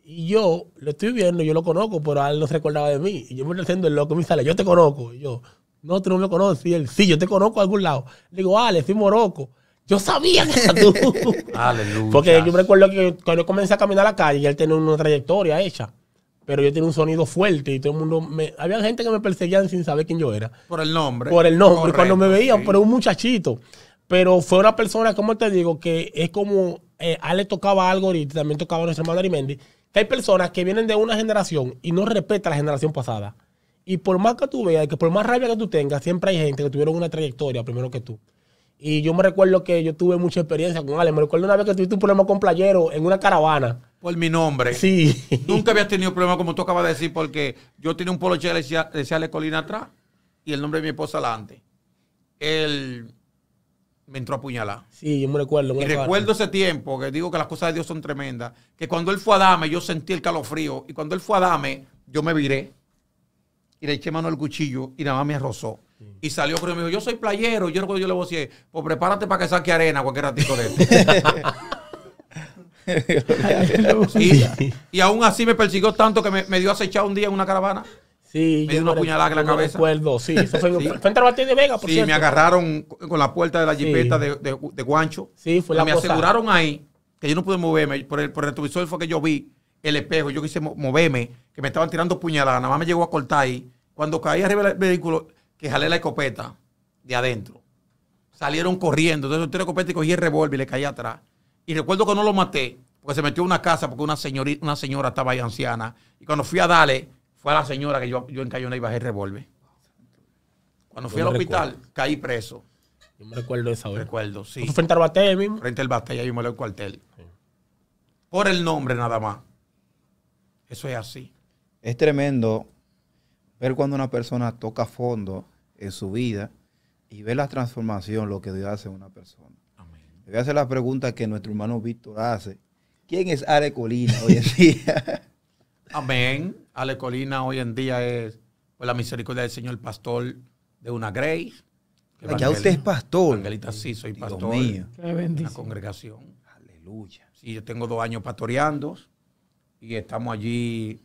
Y yo lo estoy viendo, yo lo conozco, pero él no se recordaba de mí. Y yo me estoy el loco, me sale, yo te conozco. Y yo, no, tú no me conoces. Y él, sí, yo te conozco a algún lado. Le digo, Ale, soy moroco. Yo sabía que eras tú. Porque yo me recuerdo que cuando yo comencé a caminar a la calle, y él tenía una trayectoria hecha. Pero yo tenía un sonido fuerte y todo el mundo. Me... Había gente que me perseguían sin saber quién yo era. Por el nombre. Por el nombre. cuando me veían, pero un muchachito. Pero fue una persona, como te digo, que es como. Eh, Ale tocaba algo ahorita, también tocaba nuestra hermana hermano Arimendi hay personas que vienen de una generación y no respeta la generación pasada. Y por más que tú veas, que por más rabia que tú tengas, siempre hay gente que tuvieron una trayectoria primero que tú. Y yo me recuerdo que yo tuve mucha experiencia con Ale. Me recuerdo una vez que tuviste un problema con Playero en una caravana. Por mi nombre. Sí. Nunca había tenido problema, como tú acabas de decir, porque yo tenía un polo chévere decía, decía Ale Colina atrás y el nombre de mi esposa adelante. El me entró a apuñalar. Sí, yo me recuerdo. Y recuerdo ese tiempo que digo que las cosas de Dios son tremendas, que cuando él fue a Dame yo sentí el calofrío y cuando él fue a Dame yo me viré y le eché mano al cuchillo y nada más me arrozó. Mm. Y salió pero me dijo, yo soy playero. Yo recuerdo yo le voy a decir pues prepárate para que saque arena cualquier ratito de él y, aún así me persiguió tanto que me, me dio acechar un día en una caravana. Sí, me dio una puñalada en la cabeza. Sí, fue de Vega, por Sí, me agarraron con la puerta de la jipeta de, de, Guancho. Sí, fue la Me aseguraron ahí que yo no pude moverme. Por el, retrovisor fue que yo vi el espejo. Yo quise moverme, que me estaban tirando puñaladas. Nada más me llegó a cortar ahí. Cuando caí arriba del vehículo, que jalé la escopeta de adentro. Salieron corriendo. Entonces, tiré la escopeta y cogí el revólver y le caí atrás. Y recuerdo que no lo maté, porque se metió en una casa, porque una, una señora estaba ahí anciana. Y cuando fui a darle fue a la señora que yo, yo encayoné y bajé el revólver. Cuando fui al hospital, caí preso. Yo me recuerdo esa vez. Recuerdo, sí. frente al batalla mismo? Frente al batel yo me lo el cuartel. Por el nombre nada más. Eso es así. Es tremendo ver cuando una persona toca fondo en su vida y ver la transformación, lo que Dios hace en una persona. Amén. Le voy a hacer la pregunta que nuestro hermano Víctor hace. ¿Quién es Are Colina hoy en día? Amén. Ale Colina hoy en día es, por la misericordia del Señor, pastor de una Grey. Ya usted es pastor. Angelita, sí, soy pastor de una congregación. Aleluya. Sí, yo tengo dos años pastoreando y estamos allí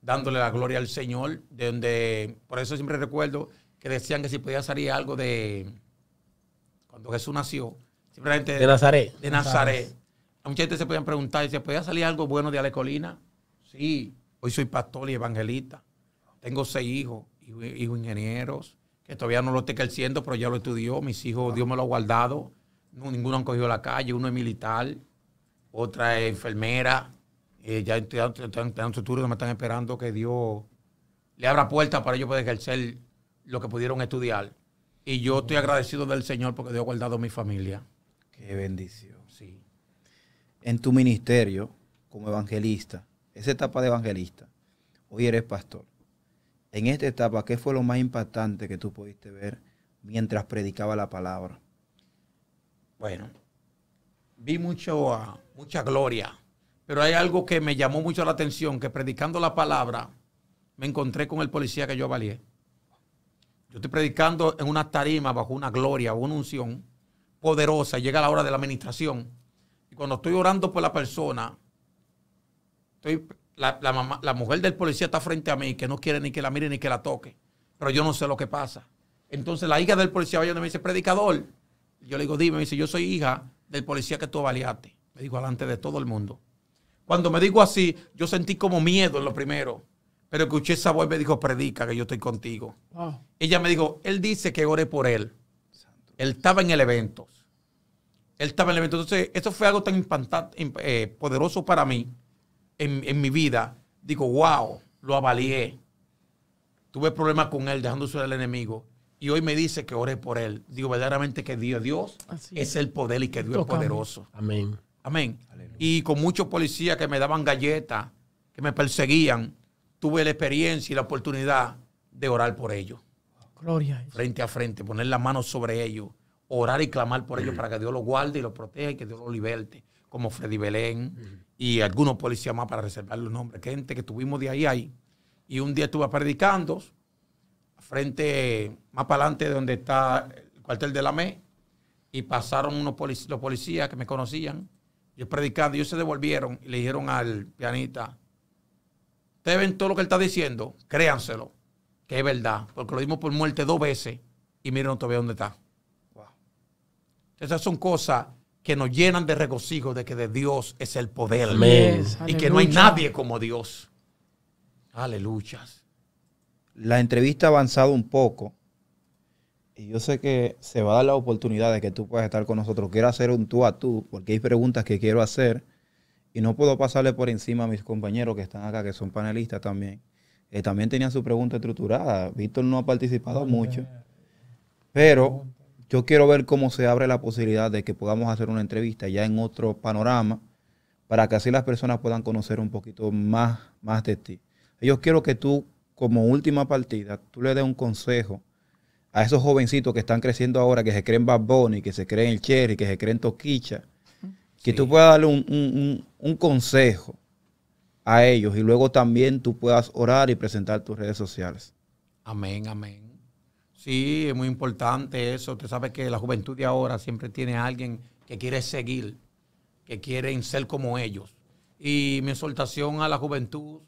dándole la gloria al Señor, donde, por eso siempre recuerdo que decían que si podía salir algo de cuando Jesús nació, simplemente de Nazaret. De Nazaret. Mucha gente se podían preguntar, ¿se podía salir algo bueno de Alecolina? Sí, Hoy soy pastor y evangelista. Tengo seis hijos, hijos ingenieros, que todavía no lo estoy creciendo, pero ya lo estudió. Mis hijos, Dios me lo ha guardado. No, ninguno han cogido la calle. Uno es militar, otra es enfermera. Eh, ya están en su turno, me están esperando que Dios le abra puertas para ellos poder ejercer lo que pudieron estudiar. Y yo estoy agradecido del Señor porque Dios ha guardado mi familia. Qué bendición. Sí. En tu ministerio como evangelista, esa etapa de evangelista, hoy eres pastor. En esta etapa, ¿qué fue lo más impactante que tú pudiste ver mientras predicaba la palabra? Bueno, vi mucho, ah, mucha gloria, pero hay algo que me llamó mucho la atención, que predicando la palabra me encontré con el policía que yo avalié. Yo estoy predicando en una tarima bajo una gloria, una unción poderosa. Llega la hora de la administración. Y cuando estoy orando por la persona, la, la, mujer del policía está frente a mí, que no quiere ni que la mire ni que la toque, pero yo no sé lo que pasa. Entonces la hija del policía vaya y me dice, predicador. Yo le digo, dime, me dice, yo soy hija del policía que tú avaliaste. Me dijo delante de todo el mundo. Cuando me digo así, yo sentí como miedo en lo primero. Pero escuché esa voz y me dijo, predica que yo estoy contigo. Ella me dijo, él dice que ore por él. él estaba en el evento. Él estaba en el evento. Entonces, eso fue algo tan eh, poderoso para mí en, mi vida, digo, wow, lo avalié. Tuve problemas con él, dejándose del enemigo. Y hoy me dice que ore por él. Digo verdaderamente que Dios, Dios es. el poder y que Dios es poderoso. Amén. Amén. Y con muchos policías que me daban galletas, que me perseguían, tuve la experiencia y la oportunidad de orar por ellos. Gloria. A frente a frente, poner la mano sobre ellos, orar y clamar por ellos mm. para que Dios los guarde y los proteja y que Dios los liberte como Freddy Belén y algunos policías más para reservar los nombres. Gente que tuvimos de ahí ahí. Y un día estuve predicando frente, más para adelante de donde está el cuartel de la ME, y pasaron unos los policías que me conocían. Yo predicando, ellos se devolvieron y le dijeron al pianista, ustedes ven todo lo que él está diciendo, créanselo, que es verdad, porque lo dimos por muerte dos veces y miren todavía dónde está. Esas son cosas que nos llenan de regocijo de que de Dios es el poder y que no hay nadie como Dios. Aleluyas. La entrevista ha avanzado un poco y yo sé que se va a dar la oportunidad de que tú puedas estar con nosotros. Quiero hacer un tú a tú porque hay preguntas que quiero hacer y no puedo pasarle por encima a mis compañeros que están acá, que son panelistas también. Eh, también tenían su pregunta estructurada. Víctor no ha participado mucho, pero yo quiero ver cómo se abre la posibilidad de que podamos hacer una entrevista ya en otro panorama para que así las personas puedan conocer un poquito más, más de ti. Yo quiero que tú, como última partida, tú le des un consejo a esos jovencitos que están creciendo ahora, que se creen Bad que se creen el Cherry, que se creen Toquicha, que tú puedas darle un consejo a ellos y luego también tú puedas orar y presentar tus redes sociales. Amén, amén. Sí, es muy importante eso. Usted sabe que la juventud de ahora siempre tiene a alguien que quiere seguir, que quiere ser como ellos. Y mi exhortación a la juventud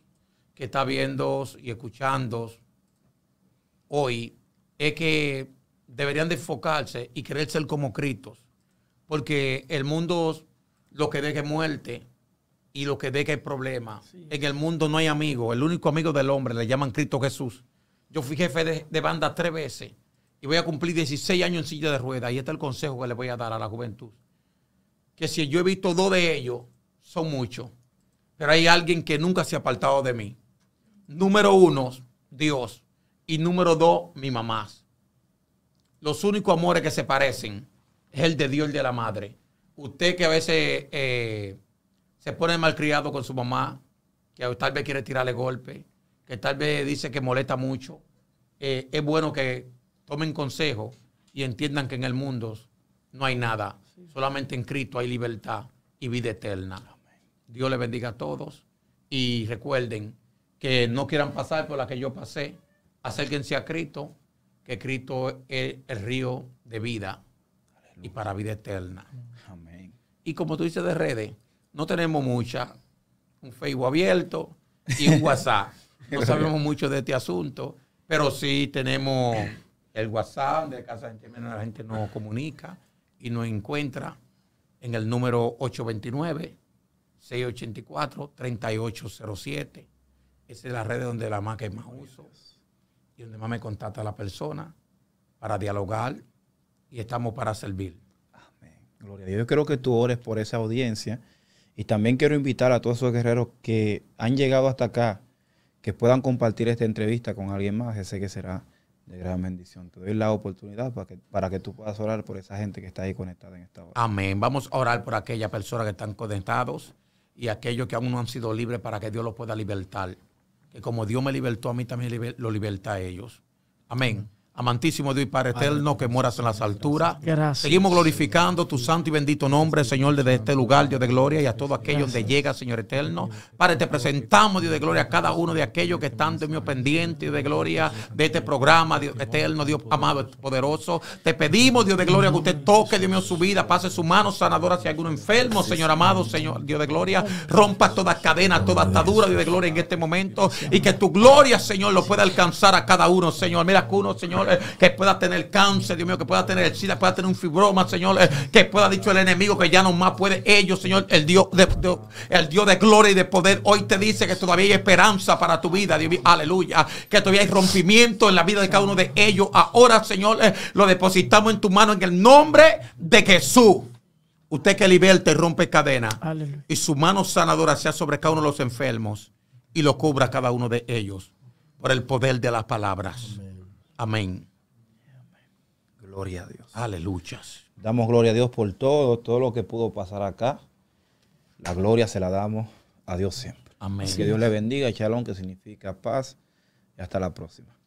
que está viendo y escuchando hoy es que deberían de enfocarse y querer ser como Cristo. Porque el mundo lo que deje muerte y lo que deje es problema. En el mundo no hay amigos. El único amigo del hombre le llaman Cristo Jesús. Yo fui jefe de, banda tres veces y voy a cumplir 16 años en silla de ruedas. Y este es el consejo que le voy a dar a la juventud. Que si yo he visto dos de ellos, son muchos. Pero hay alguien que nunca se ha apartado de mí. Número uno, Dios. Y número dos, mi mamá. Los únicos amores que se parecen es el de Dios y el de la madre. Usted que a veces eh, se pone malcriado con su mamá, que tal vez quiere tirarle golpe, que tal vez dice que molesta mucho, eh, es bueno que tomen consejo y entiendan que en el mundo no hay nada, solamente en Cristo hay libertad y vida eterna. Dios les bendiga a todos y recuerden que no quieran pasar por la que yo pasé, acérquense a Cristo, que Cristo es el río de vida y para vida eterna. Y como tú dices de redes, no tenemos mucha. un Facebook abierto y un WhatsApp no sabemos mucho de este asunto, pero sí tenemos el WhatsApp de Casa de Gente la gente nos comunica y nos encuentra en el número 829-684-3807. Esa es la red donde la más que más uso y donde más me contacta la persona para dialogar y estamos para servir. Amén. Gloria a Dios. Yo creo que tú ores por esa audiencia y también quiero invitar a todos esos guerreros que han llegado hasta acá que puedan compartir esta entrevista con alguien más, sé que será de gran bendición. Te doy la oportunidad para que, para que tú puedas orar por esa gente que está ahí conectada en esta hora. Amén. Vamos a orar por aquellas personas que están conectados y aquellos que aún no han sido libres para que Dios los pueda libertar. Que como Dios me libertó a mí, también lo liberta a ellos. Amén amantísimo Dios y Padre eterno, que mueras en las alturas. Gracias. Seguimos glorificando tu santo y bendito nombre, Señor, desde este lugar, Dios de gloria, y a todo aquello Donde llega, Señor eterno. Padre, te presentamos, Dios de gloria, a cada uno de aquellos que están, de mío, pendiente, Dios de gloria, de este programa, Dios eterno, Dios amado, poderoso. Te pedimos, Dios de gloria, que usted toque, Dios mío, su vida, pase su mano sanadora hacia alguno enfermo, Señor amado, Señor, Dios de gloria, rompa todas cadena, toda atadura, Dios de gloria, en este momento, y que tu gloria, Señor, lo pueda alcanzar a cada uno, Señor. Mira, que uno, Señor, eh, que pueda tener cáncer, Dios mío, que pueda tener el SIDA, que pueda tener un fibroma, Señor, eh, que pueda dicho el enemigo que ya no más puede ellos, Señor, el Dios de, el Dios de gloria y de poder, hoy te dice que todavía hay esperanza para tu vida, Dios aleluya, que todavía hay rompimiento en la vida de cada uno de ellos. Ahora, Señor, eh, lo depositamos en tu mano en el nombre de Jesús. Usted que liberta te rompe cadena. Y su mano sanadora sea sobre cada uno de los enfermos y lo cubra cada uno de ellos por el poder de las palabras. Amén. Amén. Gloria a Dios. Aleluya. Damos gloria a Dios por todo, todo lo que pudo pasar acá. La gloria se la damos a Dios siempre. Amén. que Dios le bendiga, Shalom, que significa paz. Y hasta la próxima.